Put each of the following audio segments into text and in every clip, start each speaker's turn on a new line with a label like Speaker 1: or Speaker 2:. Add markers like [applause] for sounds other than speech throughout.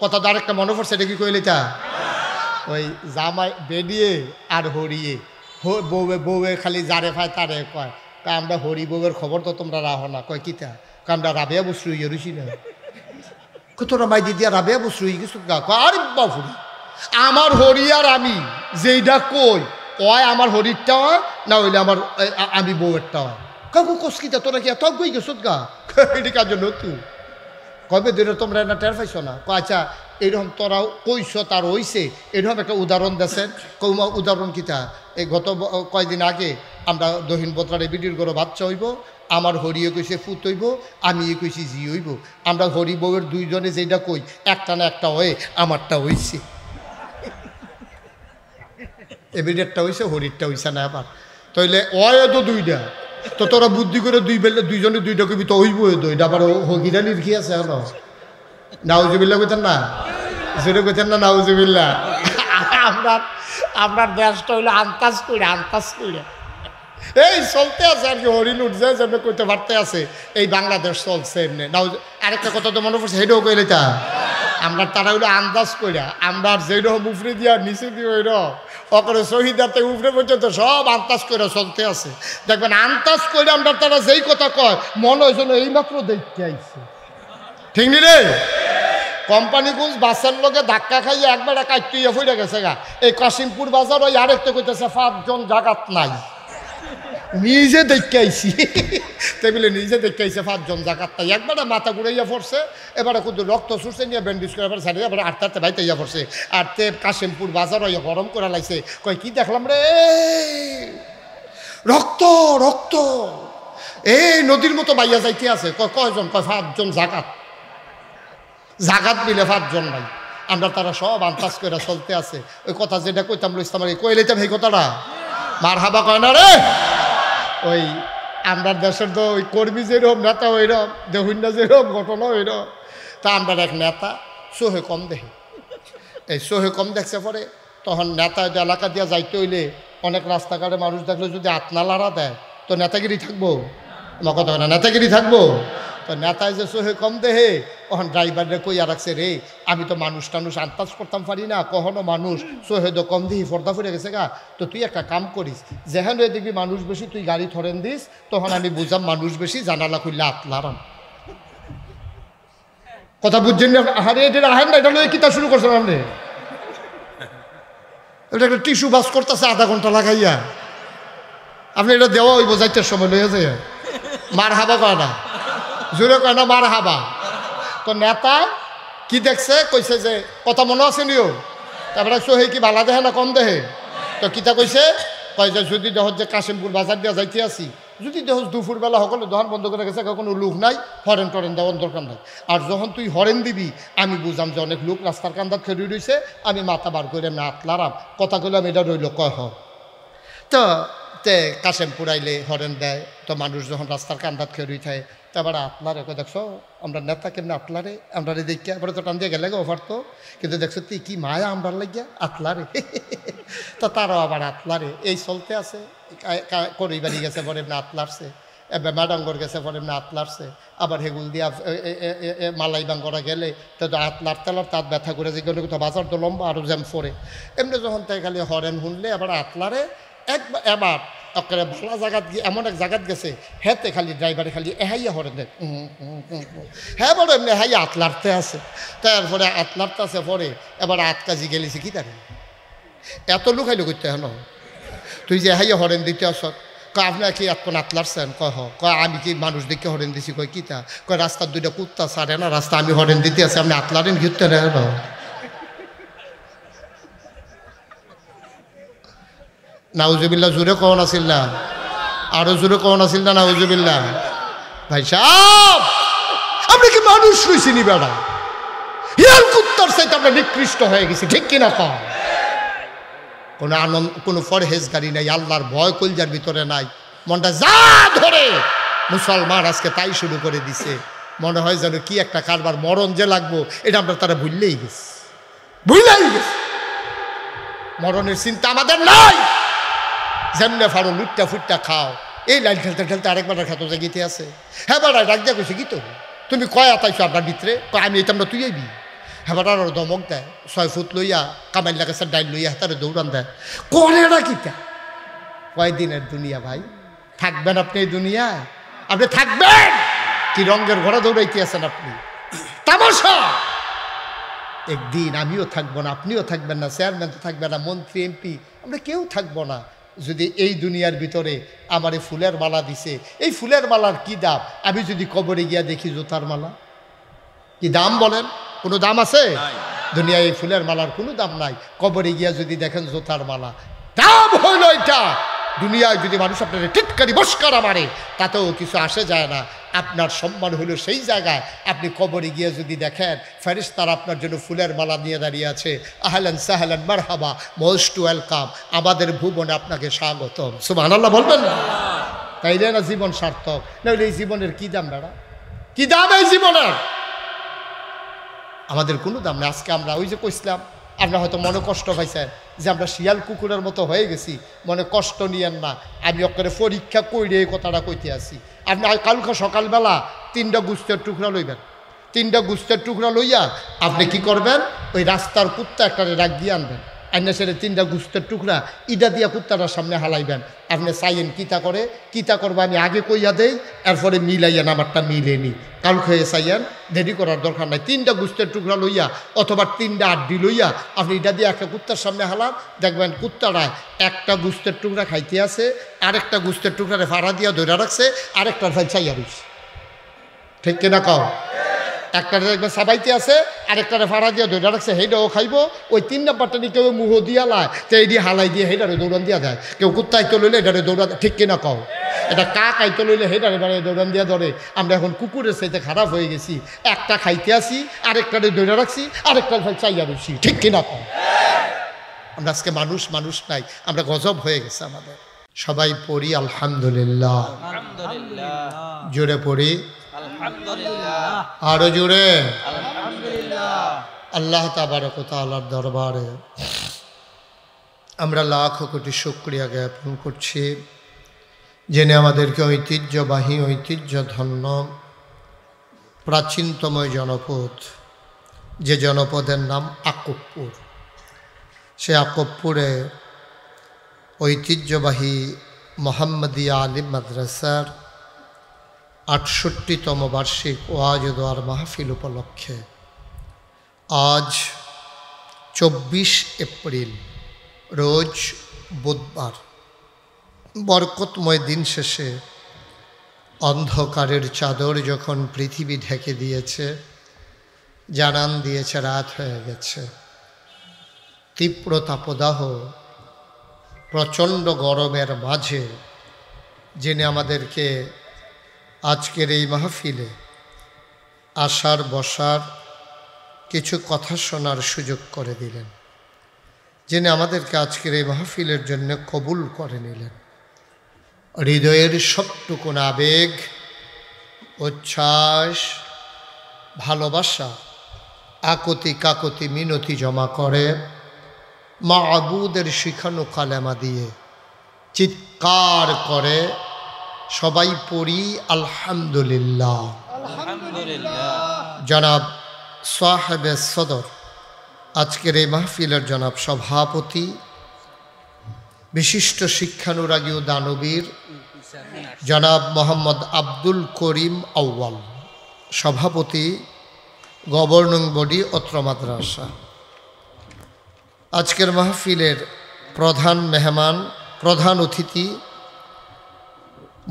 Speaker 1: কথা তার একটা মনে পড়ছে এটা কি কইলে ওই জামাই বেরিয়ে আর হরিয়ে বউয়ে বউয়ে খালি যারে ফায় তারে কয় তা আমরা হরি বউয়ের খবর তো তোমরা রাহো না কয় কিতা কয় আমরা রাবেয়া বসু ইয়ে রুচি না তোরা মাই দিদি রাবেয়া বসরু ইয়ে কিছু কয় আরে বাবু আমার হরি আর আমি যেইটা কই কয় আমার হরিরটা হয় না হইলে আমার আমি বউয়েরটা হয় কাকু কসকিতা তোরা কি এত গই গেছত গা এটা জন্য তুই কবে দিনে তোমরা এটা টের পাইছো না ক আচ্ছা এইরকম তোরা কইছ তার হইছে এরকম একটা উদাহরণ দেশেন কৌমা উদাহরণ কিতা এই গত কয়েকদিন আগে আমরা দহিন বতরারে বিডির গড় বাচ্চা হইব আমার হরিয়ে কইছে ফুত হইব আমি এ কইছি জি হইব আমরা হরি বউয়ের দুইজনে যেটা কই একটা না একটা হয়ে আমারটা হইছে এবিডেরটা হইছে হরিরটা হইছে না আবার তাইলে অয় তো দুইটা তো তোরা বুদ্ধি করে দুই বেলা দুইজনে দুইটা কবি তো হইব দই আবার হকিরানির কি আছে হলো নাউজুবিল্লা কইতেন না জোরে কইতেন না নাউজুবিল্লা আপনার আপনার দেশটা হইলো আন্তাজ করে আন্তাজ করে এই চলতে আছে আর কি হরিণ উঠছে যেমন কইতে পারতে আছে এই বাংলাদেশ চলছে এমনি নাও আরেকটা কথা তো মনে পড়ছে হেডেও কইলে তা আমরা তারা হইলো আন্দাজ কইরা আমরা যেই রকম উফরে দিয়া নিচে দিয়ে ওই রকম অকরে শহীদাতে উফরে পর্যন্ত সব আন্দাজ কইরা চলতে আছে দেখবেন আন্দাজ কইরা আমরা তারা যেই কথা কয় মনে এই এইমাত্র দেখতে আইছে ঠিক নি রে কোম্পানিগঞ্জ বাসের লোকে ধাক্কা খাইয়ে একবারে ইয়ে কাটতে ফুটে গেছে গা এই কাশিমপুর বাজার ওই আরেকটা কইতেছে পাঁচজন জাগাত নাই নিজে দেখাইছি আইছি তাই বলে নিজে দেখাইছে আইছে পাঁচজন জাকাতটা একবারে মাথা ঘুরাইয়া পড়ছে এবারে কিন্তু রক্ত সুরছে নিয়ে ব্যান্ডেজ করে এবার ছাড়িয়ে এবারে আটটাতে ভাই ইয়া পড়ছে আর তে কাশিমপুর বাজার হইয়া গরম করে লাগছে কয় কি দেখলাম রে রক্ত রক্ত এই নদীর মতো বাইয়া যাইতে আছে কয় কয়জন কয় পাঁচজন জাকাত জাকাত মিলে পাঁচজন ভাই আমরা তারা সব আন্তাজ করে চলতে আছে ওই কথা যেটা কইতাম ইসলাম কইলে তাম এই কথাটা মার হাবা কয় না রে ওই আমরা দেশের তো ওই কর্মী যেরকম নেতা ওইরকম দেহুন্না যেরকম ঘটনা ওইরকম তা আমরা এক নেতা সোহে কম দেখে এই সোহে কম দেখছে পরে তখন নেতা এলাকা দিয়া যাইতে হইলে অনেক রাস্তাঘাটে মানুষ দেখলে যদি আতনা লাড়া দেয় তো নেতাগিরি থাকবো আমার কথা না নেতাগিরি থাকবো তো নেতায় যে চোহে কম দেহে কখন ড্রাইভারে কইয়া রাখছে রে আমি তো মানুষ টানুষ আন্তাজ করতাম পারি না কখনো মানুষ চোহে তো কম দিহি ফর্দা ফুরে গেছে গা তো তুই একটা কাম করিস যেহেন দেখবি মানুষ বেশি তুই গাড়ি ধরেন দিস তখন আমি বুঝাম মানুষ বেশি জানালা খুললে আতলারাম কথা বুঝছেন না এটা আহেন না এটা লয়ে কিতা শুরু করছেন আপনি এটা একটা টিস্যু বাস করতেছে আধা ঘন্টা লাগাইয়া আপনি এটা দেওয়া ওই বোঝাইতে সময় লইয়া যায় মার হাবা করা না জোরে কয় না মার হাবা তো নেতা কি দেখছে কইছে যে কথা মনে আছে নিও তারপরে সহি কি ভালা দেহে না কম দেহে তো কিতা কইছে কয় যে যদি দেহত যে কাশিমপুর বাজার দিয়া যাইতে আসি যদি দেহ বেলা সকলে দোকান বন্ধ করে গেছে কোনো লোক নাই হরেন টরেন দেওয়ার দরকার নাই আর যখন তুই হরেন দিবি আমি বুঝাম যে অনেক লোক রাস্তার কান্দা খেলি রয়েছে আমি মাথা বার করে না আতলারাম কথা কইলাম এটা রইল কয় হ তো তে কাশেমপুর আইলে হরেন দেয় তো মানুষ যখন রাস্তার কান্দাত খেড়ি থাকে তারপরে এবার ওকে দেখছো আমরা নেতা কেমনি আটলারে আমরা দেখিয়া এবারে তো টান দিয়ে গেলে অফার তো কিন্তু দেখছো তুই কি মায়া আমরা লাগিয়া রে [laughs] তো তারও আবার রে এই চলতে আছে বাড়ি গেছে পরে এমনি আতলারছে ম্যাডাঙ্গর গেছে পরে এমনি আতলারছে আবার হেগুল দিয়া মালাই বাঙ্গরা গেলে তো হাত লাড়তে তাঁত ব্যথা করে যে কোনো কোথাও বাজার তো লম্বা আরও জ্যাম ফোরে এমনি যখন তাই খালি হরেন হুনলে আবার আতলারে এক এবার আপনারা ভালো জায়গা গিয়ে এমন এক জায়গা গেছে হেতে খালি ড্রাইভারে খালি এহাইয়া হরে দেন হ্যাঁ বড় এমনি হাইয়া আতলারতে আছে তারপরে আতলারতে আছে পরে এবার আত কাজি গেলিছে কি তার এত লোক হাইলো করতে হেন তুই যে হাইয়া হরেন দিতে আস কয় আপনার কি এতক্ষণ আত লাড়ছেন কয় হ কয় আমি কি মানুষ দেখে হরেন দিছি কয় কিতা তা কয় রাস্তার দুইটা কুত্তা সারে না রাস্তা আমি হরেন দিতে আছে আপনি আতলারেন ঘুরতে রে হ্যাঁ নাউজুবিল্লা জোরে কন নাছিল না আরো জোরে কন নাছিল না নাউজুবিল্লা ভাই সাহ আপনি কি মানুষ রয়েছিনি বেড়া হিয়াল কুত্তার সাথে আমরা নিকৃষ্ট হয়ে গেছি ঠিক কিনা কম কোনো আনন্দ কোনো গাড়ি নাই আল্লাহর ভয় কলজার ভিতরে নাই মনটা যা ধরে মুসলমান আজকে তাই শুরু করে দিছে মনে হয় যেন কি একটা কারবার মরণ যে লাগবো এটা আমরা তারা ভুললেই গেছি ভুললেই গেছি মরণের চিন্তা আমাদের নাই জামলে ফাড়ো লুটটা ফুটটা খাও এই লাইন খেলতে খেলতে আরেকবার খাতো জাগিতে আছে হ্যাঁ বাড়া ডাক দিয়া কইছে কি তো তুমি কয় আতাইছো আপনার ভিতরে আমি এটা আমরা তুই আইবি হ্যাঁ বাড়ার দমক দেয় ছয় ফুট লইয়া কামাইল লাগাছে ডাইল লইয়া হাতারে দৌড়ান দেয় করেটা কিতা কয়দিনের দুনিয়া ভাই থাকবেন আপনি এই দুনিয়া আপনি থাকবেন কি রঙ্গের ঘোড়া দৌড়াইতে আছেন আপনি তামাশা একদিন আমিও থাকবো না আপনিও থাকবেন না চেয়ারম্যান তো থাকবে না মন্ত্রী এমপি আমরা কেউ থাকবো না যদি এই দুনিয়ার ভিতরে আমারে ফুলের মালা দিছে এই ফুলের মালার কি দাম আমি যদি কবরে গিয়া দেখি জুতার মালা কি দাম বলেন কোনো দাম আছে দুনিয়ায় এই ফুলের মালার কোনো দাম নাই কবরে গিয়া যদি দেখেন জোতার মালা দাম হইল এটা দুনিয়ায় যদি মানুষ আপনার টিটকারি বস্কারা মারে তাতেও কিছু আসে যায় না আপনার সম্মান হলো সেই জায়গায় আপনি কবরে গিয়ে যদি দেখেন তার আপনার জন্য ফুলের মালা নিয়ে দাঁড়িয়ে আছে আহলান সাহলান মারহাবা মোস্ট ওয়েলকাম আমাদের ভুবনে আপনাকে স্বাগতম সুবাহ আল্লাহ বলবেন না তাইলে না জীবন সার্থক নাহলে এই জীবনের কী দাম বেড়া কী দাম এই জীবনের আমাদের কোনো দাম নেই আজকে আমরা ওই যে কইসলাম আপনার হয়তো মনে কষ্ট পাইছেন যে আমরা শিয়াল কুকুরের মতো হয়ে গেছি মনে কষ্ট নিয়েন না আমি অক্ষরে পরীক্ষা কইরে এই কথাটা কইতে আসি আপনি কালকে সকালবেলা তিনটা গুস্তের টুকরা লইবেন তিনটা গুস্তের টুকরা লইয়া আপনি কি করবেন ওই রাস্তার কুত্তা একটা রাগ দিয়ে আনবেন আইনা সেরে তিনটা গুস্তের টুকরা ইটা দিয়া কুত্তারা সামনে হালাইবেন আপনি সাইন কিতা করে কিতা করবো আমি আগে কইয়া দেই এরপরে মিলাইয়েন আমারটা মিলেনি কাল খেয়ে সাইয়েন দেরি করার দরকার নাই তিনটা গুস্তের টুকরা লইয়া অথবা তিনটা আড্ডি লইয়া আপনি ইটা দিয়ে একটা কুত্তার সামনে হালান দেখবেন কুত্তারা একটা গুস্তের টুকরা খাইতে আছে আরেকটা গুস্তের টুকরা ভাড়া দিয়া ধরে রাখছে আরেকটার ভাই চাইয়া রয়েছে ঠিক কিনা কাও একটা দেখবেন সাবাইতে আছে আরেকটারে ফাড়া দিয়ে ধরে রাখছে সেইটাও খাইব ওই তিন নাম্বারটা নিয়ে কেউ মুহ দিয়া লায় তো এই দিয়ে হালাই দিয়ে সেইটারে দৌড়ান দিয়া যায় কেউ কুত্তা আইতে লইলে এটারে দৌড়া ঠিক কিনা কও এটা কাক আইতে লইলে সেইটারে বেড়ে দৌড়ান দিয়া ধরে আমরা এখন কুকুরের সাইতে খারাপ হয়ে গেছি একটা খাইতে আসি আরেকটারে দৌড়া রাখছি আরেকটার চাইয়া বসি ঠিক কিনা কও আমরা আজকে মানুষ মানুষ নাই আমরা গজব হয়ে গেছে আমাদের সবাই পড়ি আলহামদুলিল্লাহ জোরে পড়ি আরো জুড়ে আল্লাহ তাবারকতালার দরবারে আমরা লাখ কোটি শুক্রিয়া জ্ঞাপন করছি জেনে আমাদেরকে ঐতিহ্যবাহী ঐতিহ্য ধন্য প্রাচীনতময় জনপদ যে জনপদের নাম আকবপুর সে আকবপুরে ঐতিহ্যবাহী মোহাম্মদিয়া আলী মাদ্রাসার আটষট্টিতম বার্ষিক ওয়াজ দোয়ার মাহফিল উপলক্ষে আজ চব্বিশ এপ্রিল রোজ বুধবার বরকতময় দিন শেষে অন্ধকারের চাদর যখন পৃথিবী ঢেকে দিয়েছে জানান দিয়েছে রাত হয়ে গেছে তীব্র তাপদাহ প্রচণ্ড গরমের মাঝে যিনি আমাদেরকে আজকের এই মাহফিলে আসার বসার কিছু কথা শোনার সুযোগ করে দিলেন যিনি আমাদেরকে আজকের এই মাহফিলের জন্য কবুল করে নিলেন হৃদয়ের সবটুকুন আবেগ উচ্ছ্বাস ভালোবাসা আকতি কাকতি মিনতি জমা করে মা আবুদের শিখানো কালেমা দিয়ে চিৎকার করে সবাই পড়ি আলহামদুলিল্লাহ জনাব সাহেবের সদর আজকের এই মাহফিলের জনাব সভাপতি বিশিষ্ট শিক্ষানুরাগী ও দানবীর জনাব মোহাম্মদ আব্দুল করিম আউ্বাল সভাপতি গভর্নিং বডি অত্র মাদ্রাসা আজকের মাহফিলের প্রধান মেহমান প্রধান অতিথি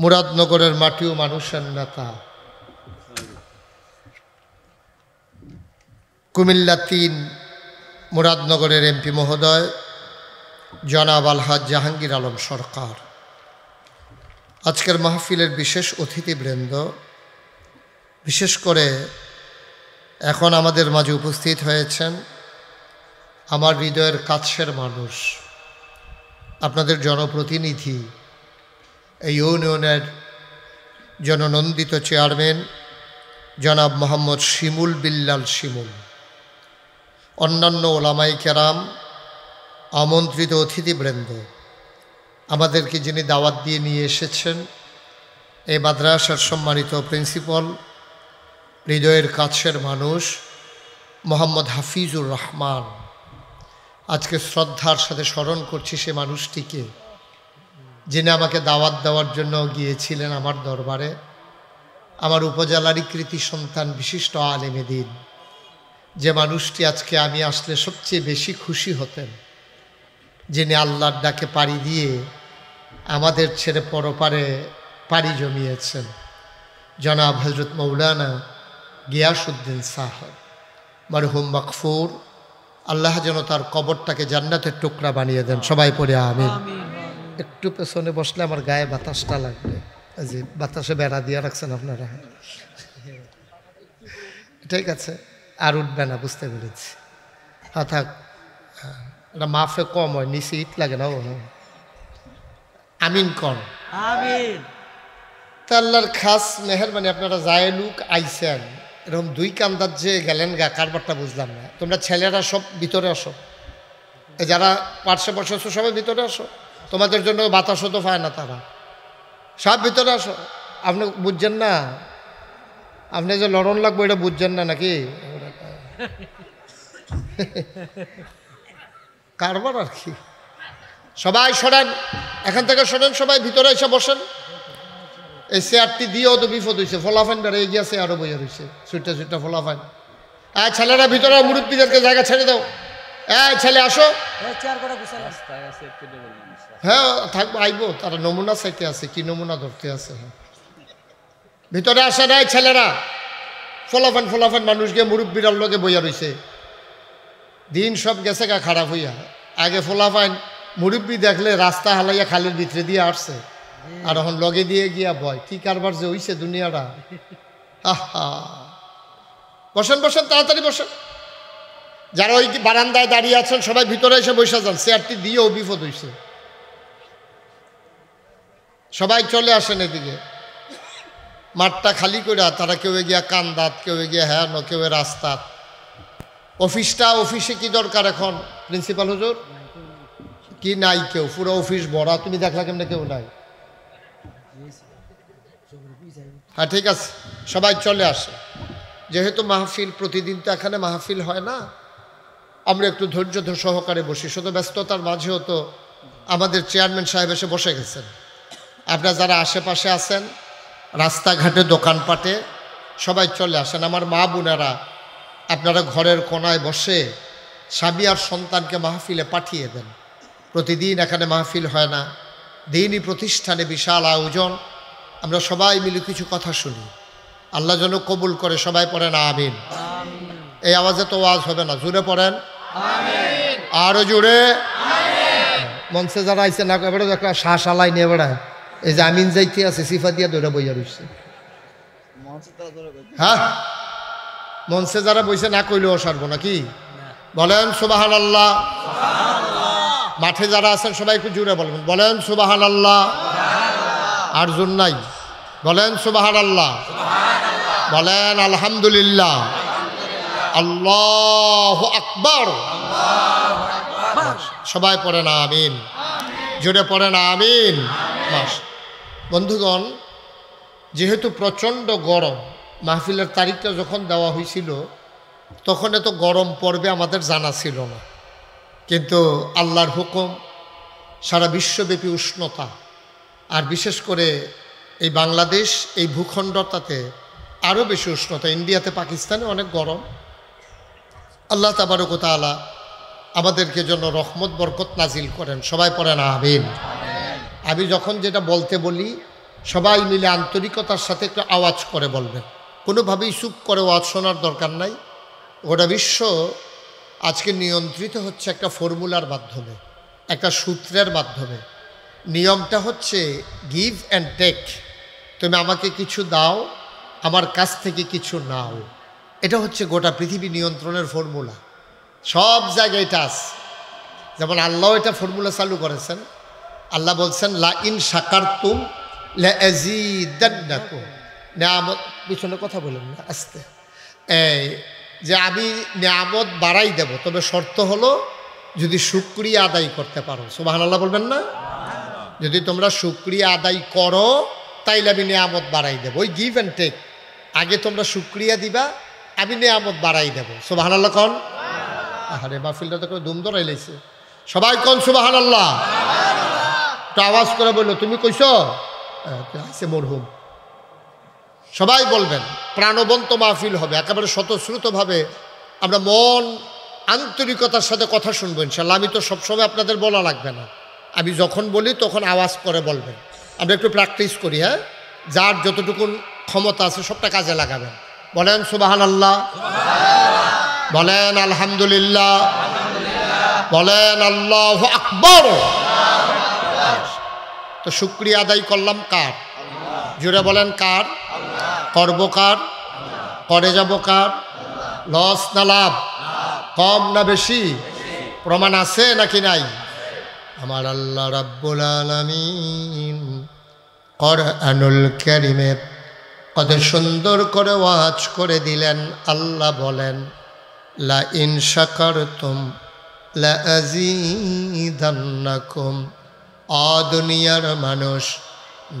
Speaker 1: মুরাদনগরের মাটিও মানুষের নেতা কুমিল্লা তিন মুরাদনগরের এমপি মহোদয় জনাব আলহাজ জাহাঙ্গীর আলম সরকার আজকের মাহফিলের বিশেষ অতিথিবৃন্দ বিশেষ করে এখন আমাদের মাঝে উপস্থিত হয়েছেন আমার হৃদয়ের কাছের মানুষ আপনাদের জনপ্রতিনিধি এই ইউনিয়নের জননন্দিত চেয়ারম্যান জনাব মোহাম্মদ শিমুল বিল্লাল শিমুল অন্যান্য ওলামাই কেরাম আমন্ত্রিত অতিথিবৃন্দ আমাদেরকে যিনি দাওয়াত দিয়ে নিয়ে এসেছেন এই মাদ্রাসার সম্মানিত প্রিন্সিপাল হৃদয়ের কাছের মানুষ মোহাম্মদ হাফিজুর রহমান আজকে শ্রদ্ধার সাথে স্মরণ করছি সে মানুষটিকে যিনি আমাকে দাওয়াত দেওয়ার জন্য গিয়েছিলেন আমার দরবারে আমার উপজেলারই কৃতি সন্তান বিশিষ্ট আলেমে দিন যে মানুষটি আজকে আমি আসলে সবচেয়ে বেশি খুশি হতেন যিনি আল্লাহর ডাকে পাড়ি দিয়ে আমাদের ছেড়ে পরপারে পাড়ি জমিয়েছেন জনাব হজরত মৌলানা গিয়াসুদ্দিন মার হুম মকফুর আল্লাহ যেন তার কবরটাকে জান্নাতের টুকরা বানিয়ে দেন সবাই পড়ে আমিন একটু পেছনে বসলে আমার গায়ে বাতাসটা লাগবে যে বাতাসে বেড়া দিয়ে রাখছেন আপনারা ঠিক আছে আর উঠবে না বুঝতে পেরেছি হ্যাঁ থাক এটা মাফে কম হয় নিচে ইট লাগে না ও আমিন কম আমিন আল্লাহর খাস মেহরবানি আপনারা যায় লুক আইসেন এরকম দুই কান্দার যে গেলেন গা কারবারটা বুঝলাম না তোমরা ছেলেরা সব ভিতরে আসো যারা পার্শ্বে বসে সবাই ভিতরে আসো তোমাদের জন্য বাতাসও তো পায় না তারা সব ভিতরে আসো আপনি বুঝছেন না আপনি যে লড়ন লাগবো এটা বুঝছেন না নাকি কারবার আর কি সবাই সরেন এখান থেকে সরেন সবাই ভিতরে এসে বসেন এই চেয়ারটি দিয়েও তো বিপদ হয়েছে বেড়ে এগিয়ে চেয়ারও বইয়ে রয়েছে সুইটা সুইটা ফলাফান আয় ছেলেরা ভিতরে মুরুব্বীদেরকে জায়গা ছেড়ে দাও এই ছেলে আসো চেয়ার হ্যাঁ থাকবো আইবো তারা নমুনা চাইতে আছে কি নমুনা ধরতে আছে ভিতরে আসে নাই ছেলেরা ফলাফান ফলাফান মানুষকে মুরব্বীরার লগে বইয়া রয়েছে দিন সব গেছে গা খারাপ হইয়া আগে ফলাফান মুরব্বী দেখলে রাস্তা হালাইয়া খালের ভিতরে দিয়ে আসছে আর এখন লগে দিয়ে গিয়া ভয় কি কারবার যে হইছে দুনিয়াটা আহা বসেন বসেন তাড়াতাড়ি বসেন যারা ওই বারান্দায় দাঁড়িয়ে আছেন সবাই ভিতরে এসে বসে যান চেয়ারটি দিয়েও বিপদ হয়েছে সবাই চলে আসেন এদিকে মাঠটা খালি করে তারা কেউ গিয়া কান্দাত কেউ গিয়া হ্যাঁ কেউ রাস্তাত অফিসটা অফিসে কি দরকার এখন প্রিন্সিপাল হুজুর কি নাই কেউ পুরো অফিস ভরা তুমি দেখলা কেমনে কেউ নাই হ্যাঁ ঠিক আছে সবাই চলে আসে যেহেতু মাহফিল প্রতিদিন তো এখানে মাহফিল হয় না আমরা একটু ধৈর্য সহকারে বসি শুধু ব্যস্ততার মাঝেও তো আমাদের চেয়ারম্যান সাহেব এসে বসে গেছেন আপনার যারা আশেপাশে আছেন রাস্তাঘাটে দোকানপাটে সবাই চলে আসেন আমার মা বোনেরা আপনারা ঘরের কোনায় বসে স্বামী আর সন্তানকে মাহফিলে পাঠিয়ে দেন প্রতিদিন এখানে মাহফিল হয় না দিনই প্রতিষ্ঠানে বিশাল আয়োজন আমরা সবাই মিলে কিছু কথা শুনি আল্লাহ যেন কবুল করে সবাই পড়েন আমিন এই আওয়াজে তো আওয়াজ হবে না জুড়ে পড়েন আরও জুড়ে মঞ্চে যারা আইসে না এবারে শ্বাস আলাই নিয়ে বেড়ায় এই যে আমিন যাইতে আছে সিফা দিয়া দৌড়া বইয়া রয়েছে হ্যাঁ মঞ্চে যারা বইছে না কইলেও সারবো নাকি বলেন সুবাহান আল্লাহ মাঠে যারা আছেন সবাই একটু জুড়ে বলবেন বলেন সুবাহান আল্লাহ আর জুন নাই বলেন সুবাহান আল্লাহ বলেন আলহামদুলিল্লাহ আল্লাহ আকবর সবাই পড়ে না আমিন জুড়ে পড়ে না আমিন মাস বন্ধুগণ যেহেতু প্রচণ্ড গরম মাহফিলের তারিখটা যখন দেওয়া হয়েছিল তখন এত গরম পড়বে আমাদের জানা ছিল না কিন্তু আল্লাহর হুকুম সারা বিশ্বব্যাপী উষ্ণতা আর বিশেষ করে এই বাংলাদেশ এই ভূখণ্ডটাতে আরও বেশি উষ্ণতা ইন্ডিয়াতে পাকিস্তানে অনেক গরম আল্লাহ তাবারকতালা আমাদেরকে জন্য রহমত বরকত নাজিল করেন সবাই পড়েন আহবিন আমি যখন যেটা বলতে বলি সবাই মিলে আন্তরিকতার সাথে একটু আওয়াজ করে বলবেন কোনোভাবেই চুপ করে ওয়াজ শোনার দরকার নাই গোটা বিশ্ব আজকে নিয়ন্ত্রিত হচ্ছে একটা ফর্মুলার মাধ্যমে একটা সূত্রের মাধ্যমে নিয়মটা হচ্ছে গিভ অ্যান্ড টেক তুমি আমাকে কিছু দাও আমার কাছ থেকে কিছু নাও এটা হচ্ছে গোটা পৃথিবী নিয়ন্ত্রণের ফর্মুলা সব জায়গায় এটা যেমন আল্লাহ এটা ফর্মুলা চালু করেছেন আল্লাহ বলছেন লা ইন সাকার তুম নিয়ামত পিছনে কথা বলেন না আস্তে এই যে আমি নিয়ামত বাড়াই দেব তবে শর্ত হলো যদি সুক্রিয়া আদায় করতে পারো সুবাহ আল্লাহ বলবেন না যদি তোমরা সুক্রিয়া আদায় করো তাইলে আমি নিয়ামত বাড়াই দেবো ওই গিভ অ্যান্ড টেক আগে তোমরা সুক্রিয়া দিবা আমি নিয়ামত বাড়াই দেবো সুবাহান আল্লাহ কন আহারে মাহফিলটা তো দুম ধরাই লাইছে সবাই কন সুবাহান আল্লাহ তো আওয়াজ করে বললো তুমি কইছ হ্যাঁ, আছে মরহুম সবাই বলবেন প্রাণবন্ত মাহফিল হবে একেবারে স্বতঃশ্রুতভাবে আমরা মন আন্তরিকতার সাথে কথা শুনবেন ইনশাল্লাহ আমি তো সবসময় আপনাদের বলা লাগবে না আমি যখন বলি তখন আওয়াজ করে বলবেন আমরা একটু প্র্যাকটিস করি হ্যাঁ যার যতটুকুন ক্ষমতা আছে সবটা কাজে লাগাবেন বলেন সুবাহান আল্লাহ বলেন আলহামদুলিল্লাহ বলেন আল্লাহ আকবর তো শুক্রিয়া আদায় করলাম কার জুড়ে বলেন কার করব কার করে যাব কার লস না লাভ কম না বেশি প্রমাণ আছে নাকি নাই আমার আল্লাহ রাব্বুল আলমিন করআনুল কারিমে কত সুন্দর করে ওয়াজ করে দিলেন আল্লাহ বলেন লা ইনশাকার তুম লা আজিদান্নাকুম অদুনিয়ার মানুষ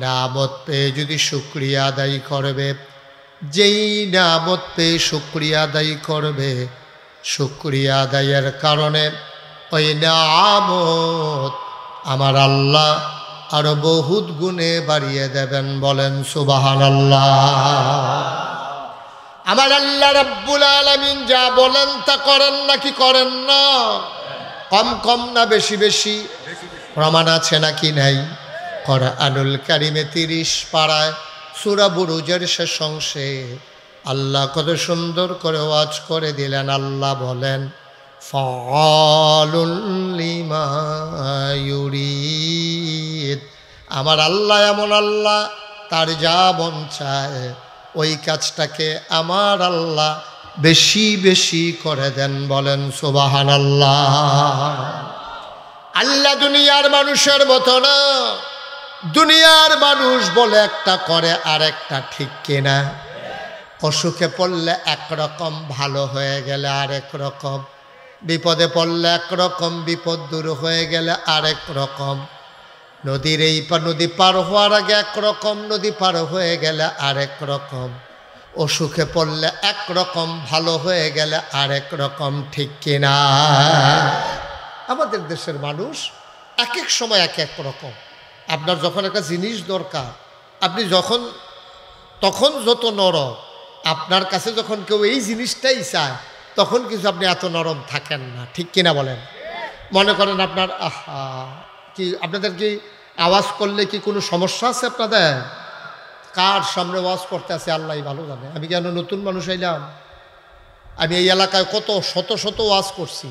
Speaker 1: নামত পেয়ে যদি শুক্রিয়া আদায় করবে যেই নামত পেয়ে শুক্রিয়া আদায় করবে শুক্রিয়া আদায়ের কারণে ওই নামত আমার আল্লাহ আরও বহুত গুণে বাড়িয়ে দেবেন বলেন সুবাহান আল্লাহ আমার আল্লাহ রব্বুল আলমিন যা বলেন তা করেন নাকি করেন না কম কম না বেশি বেশি প্রমাণ আছে নাকি নাই করা আনুল কারিমে তিরিশ পাড়ায় সুরা বুরুজের শেষ অংশে আল্লাহ কত সুন্দর করে ওয়াজ করে দিলেন আল্লাহ বলেন আমার আল্লাহ এমন আল্লাহ তার যা বন চায় ওই কাজটাকে আমার আল্লাহ বেশি বেশি করে দেন বলেন সুবাহান আল্লাহ আল্লাহ দুনিয়ার মানুষের মতো না দুনিয়ার মানুষ বলে একটা করে আর একটা ঠিক কিনা অসুখে পড়লে একরকম ভালো হয়ে গেলে আরেক রকম বিপদে পড়লে একরকম বিপদ দূর হয়ে গেলে আরেক রকম নদীর এই নদী পার হওয়ার আগে একরকম নদী পার হয়ে গেলে আরেক রকম অসুখে পড়লে একরকম ভালো হয়ে গেলে আরেক রকম ঠিক কিনা আমাদের দেশের মানুষ এক এক সময় এক এক রকম আপনার যখন একটা জিনিস দরকার আপনি যখন তখন যত নরম আপনার কাছে যখন কেউ এই জিনিসটাই চায় তখন কিন্তু আপনি এত নরম থাকেন না ঠিক কিনা বলেন মনে করেন আপনার আহা কি আপনাদের কি আওয়াজ করলে কি কোনো সমস্যা আছে আপনাদের কার সামনে ওয়াজ করতে আছে আল্লাহ ভালো জানে আমি কেন নতুন মানুষ আইলাম আমি এই এলাকায় কত শত শত ওয়াজ করছি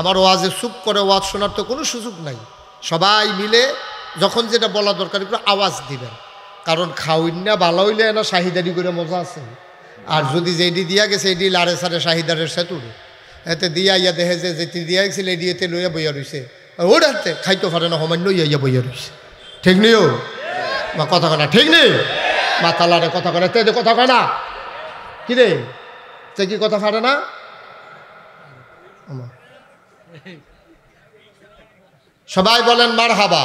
Speaker 1: আমার ওয়াজে চুপ করে ওয়াজ শোনার তো কোনো সুযোগ নাই সবাই মিলে যখন যেটা বলা দরকার একটু আওয়াজ দিবেন কারণ খাওয়িন না ভালো হইলে না শাহিদারি করে মজা আছে আর যদি যেটি দিয়া গেছে এটি লাড়ে সারে শাহিদারের সেতু এতে দিয়া ইয়া দেহে যে যেটি দিয়া গেছিল এটি এতে লইয়া বইয়া রয়েছে ওটাতে খাইতে পারে না সমান্য ইয়া ইয়া বইয়া রয়েছে ঠিক নেই ও বা কথা কয় ঠিক নেই বা তালারে কথা কয় তে কথা কয় না কি রে তে কি কথা ফাটে না আমার সবাই বলেন মার হাবা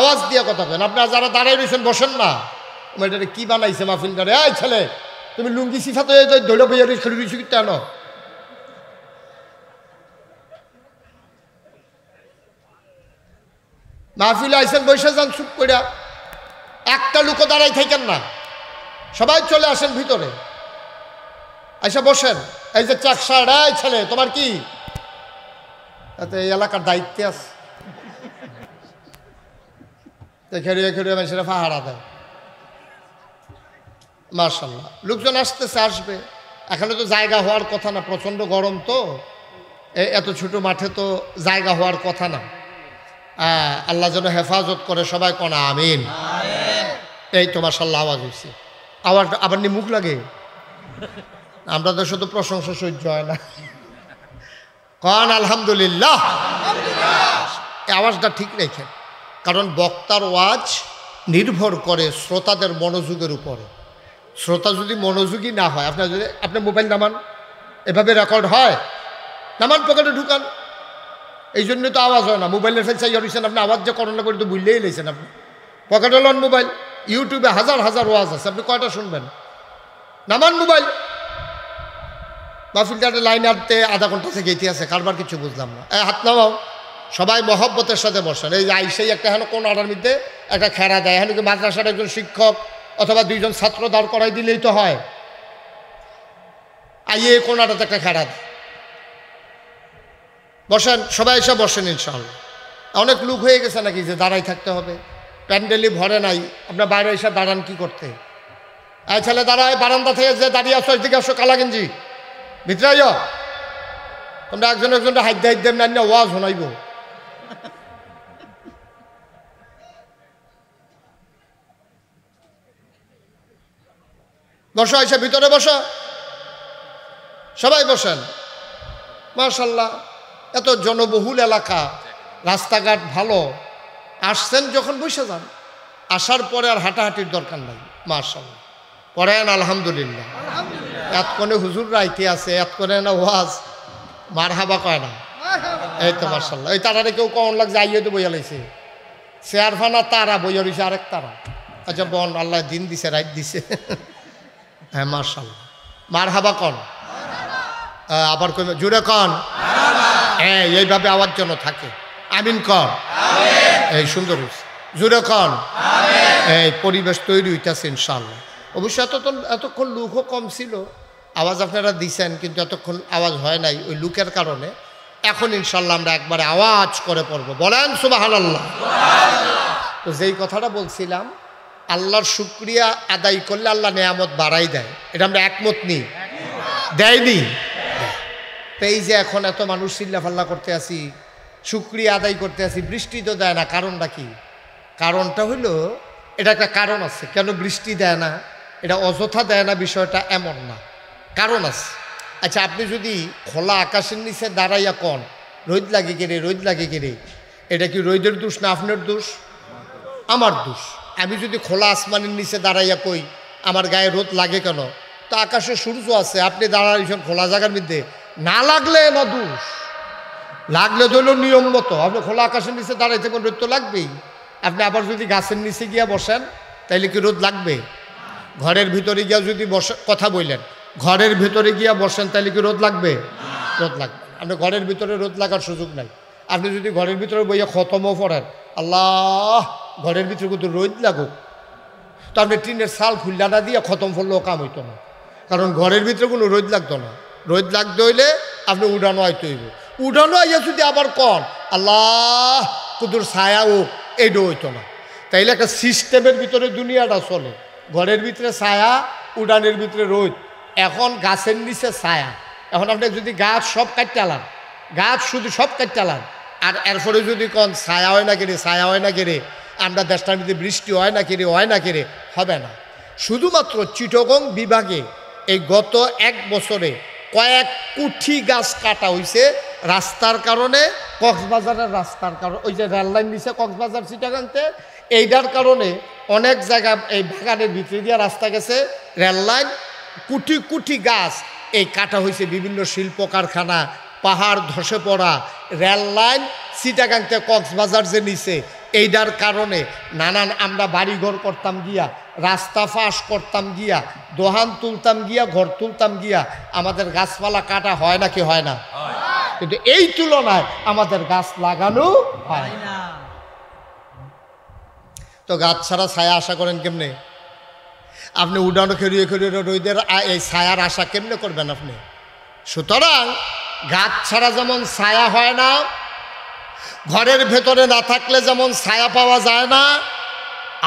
Speaker 1: আওয়াজ দিয়ে কথা বলেন আপনারা যারা দাঁড়াই রয়েছেন বসেন না এটা কি বানাইছে মাহফিল করে এই ছেলে তুমি লুঙ্গি সিফাতে দৈল বইয়া কেন মাহফিল আইসেন বৈশা যান চুপ করিয়া একটা লুকো দাঁড়াই থাকেন না সবাই চলে আসেন ভিতরে আইসা বসেন এই যে চাকসা রায় ছেলে তোমার কি তাতে এই এলাকার দায়িত্বে আছে খেড়িয়ে খেড়িয়ে মানুষেরা ফাহারা দেয় মার্শাল্লাহ লোকজন আসতেছে আসবে এখানে তো জায়গা হওয়ার কথা না প্রচণ্ড গরম তো এত ছোট মাঠে তো জায়গা হওয়ার কথা না আল্লাহ যেন হেফাজত করে সবাই কনা আমিন এই তো মার্শাল্লাহ আওয়াজ হয়েছে আওয়াজ আবার নি মুখ লাগে আমরা তো শুধু প্রশংসা সহ্য হয় না কন আলহামদুলিল্লাহ আওয়াজটা ঠিক রেখেন কারণ বক্তার ওয়াজ নির্ভর করে শ্রোতাদের মনোযোগের উপরে শ্রোতা যদি মনোযোগী না হয় আপনার যদি আপনার মোবাইল নামান এভাবে রেকর্ড হয় নামান পকেটে ঢুকান এই জন্যে তো আওয়াজ হয় না মোবাইলের ফেল চাই হরিছেন আপনি আওয়াজ যে করোনা করে তো বুঝলেই লেছেন আপনি পকেটে লন মোবাইল ইউটিউবে হাজার হাজার ওয়াজ আছে আপনি কয়টা শুনবেন নামান মোবাইল মাহফিল কাটে লাইন আটতে আধা ঘন্টা থেকে ইতিহাসে কারবার কিছু বুঝলাম না হাত নামাও সবাই মহব্বতের সাথে বসেন এই আইসেই একটা হেন কোন আডার মধ্যে একটা খেরা দেয় হেন কি মাদ্রাসার একজন শিক্ষক অথবা দুইজন ছাত্র দাঁড় করাই দিলেই তো হয় আই এ কোন আডাতে একটা খেরা দেয় বসেন সবাই এসে বসেন ইনশাল অনেক লুক হয়ে গেছে নাকি যে দাঁড়াই থাকতে হবে প্যান্ডেলি ভরে নাই আপনার বাইরে এসে দাঁড়ান কি করতে আই ছেলে দাঁড়ায় বারান্দা থেকে যে দাঁড়িয়ে আসো এদিকে আসো কালাগঞ্জি ভিতরে তোমরা একজন একজনটা হাইদ্দা হাইদ্দাম না ওয়া শোনাইব বসা এসে ভিতরে বসা সবাই বসেন মার্শাল্লাহ এত জনবহুল এলাকা রাস্তাঘাট ভালো আসছেন যখন বসে যান আসার পরে আর হাঁটাহাঁটির দরকার নাই মার্শাল্লাহ পড়েন আলহামদুলিল্লাহ আলহামদুলিল্লাহ এতক্ষণে হুজুর রাইতে আছে এতক্ষণে না ওয়াজ মার হাবা কয় না এই তো মার্শাল্লাহ এই তারা কেউ কম লাগছে আইয়ে তো বইয়া লাইছে ফানা তারা বইয়া রয়েছে আরেক তারা আচ্ছা বন আল্লাহ দিন দিছে রাইত দিছে হ্যাঁ মার্শাল্লাহ মার হাবা কন আবার কই জুড়ে কন হ্যাঁ এইভাবে আওয়ার জন্য থাকে আমিন কন এই সুন্দর জুড়ে কন এই পরিবেশ তৈরি হইতেছে ইনশাল্লাহ অবশ্য এত এতক্ষণ লুকও কম ছিল আওয়াজ আপনারা দিছেন কিন্তু এতক্ষণ আওয়াজ হয় নাই ওই লুকের কারণে এখন ইনশাল্লাহ আমরা একবারে আওয়াজ করে পড়বো বলেন সুবাহ আল্লাহ তো যেই কথাটা বলছিলাম আল্লাহর শুক্রিয়া আদায় করলে আল্লাহ নেয়ামত বাড়াই দেয় এটা আমরা একমত নিই দেয়নি তো এই যে এখন এত মানুষ চিল্লা ফাল্লা করতে আসি শুক্রিয়া আদায় করতে আসি বৃষ্টি তো দেয় না কারণটা কি কারণটা হলো এটা একটা কারণ আছে কেন বৃষ্টি দেয় না এটা অযথা দেয় না বিষয়টা এমন না কারণ আছে আচ্ছা আপনি যদি খোলা আকাশের নিচে দাঁড়াইয়া কন রোদ লাগে কেড়ে রোদ লাগে কেড়ে এটা কি রোদের দোষ না আপনার দোষ আমার দোষ আমি যদি খোলা আসমানের নিচে দাঁড়াইয়া কই আমার গায়ে রোদ লাগে কেন তো আকাশে সূর্য আছে আপনি দাঁড়াইছেন খোলা জায়গার মধ্যে না লাগলে না দোষ লাগলে ধরল নিয়ম মতো আপনি খোলা আকাশের নিচে দাঁড়াইতে পারেন রোদ তো লাগবেই আপনি আবার যদি গাছের নিচে গিয়া বসেন তাইলে কি রোদ লাগবে ঘরের ভিতরে গিয়া যদি বসে কথা বললেন ঘরের ভিতরে গিয়া বসেন তাহলে কি রোদ লাগবে রোদ লাগবে আপনার ঘরের ভিতরে রোদ লাগার সুযোগ নাই আপনি যদি ঘরের ভিতরে বইয়া খতমও পড়েন আল্লাহ ঘরের ভিতরে কিন্তু রোদ লাগুক তো আপনি টিনের সাল খুল্লাটা দিয়ে খতম ফললেও কাম হইতো না কারণ ঘরের ভিতরে কোনো রোদ লাগতো না রোদ লাগতে হইলে আপনি উডানো আইতে হইব উডানো আইয়া যদি আবার কন আল্লাহ কুদুর ছায়া হোক এইটা হইতো না তাইলে একটা সিস্টেমের ভিতরে দুনিয়াটা চলে ঘরের ভিতরে ছায়া উডানের ভিতরে রোদ এখন গাছের নিচে ছায়া এখন আপনি যদি গাছ সব কাটতে আলান গাছ শুধু সব কাটতে আলান আর এরপরে যদি কোন ছায়া হয় না কেড়ে ছায়া হয় না কেড়ে আমরা দেশটার মধ্যে বৃষ্টি হয় না কেড়ে হয় না কেড়ে হবে না শুধুমাত্র চিটগং বিভাগে এই গত এক বছরে কয়েক কুঠি গাছ কাটা হয়েছে রাস্তার কারণে কক্সবাজারের রাস্তার কারণে ওই যে রেললাইন দিছে কক্সবাজার চিটাগাংতে এইটার কারণে অনেক জায়গা এই বাগানের ভিতরে দিয়ে রাস্তা গেছে রেল লাইন কুটি কুটি গাছ এই কাটা হয়েছে বিভিন্ন শিল্প কারখানা পাহাড় ধসে পড়া রেল লাইন সিটাগাংতে কক্সবাজার যে নিছে এইটার কারণে নানান আমরা বাড়িঘর করতাম গিয়া রাস্তা ফাঁস করতাম গিয়া দোহান তুলতাম গিয়া ঘর তুলতাম গিয়া আমাদের গাছপালা কাটা হয় নাকি হয় না কিন্তু এই তুলনায় আমাদের গাছ লাগানো হয় না তো গাছ ছাড়া ছায়া আশা করেন কেমনে আপনি উডানো খেরিয়ে খেরিয়ে রইদের এই ছায়ার আশা কেমনে করবেন আপনি সুতরাং গাছ ছাড়া যেমন ছায়া হয় না ঘরের ভেতরে না থাকলে যেমন ছায়া পাওয়া যায় না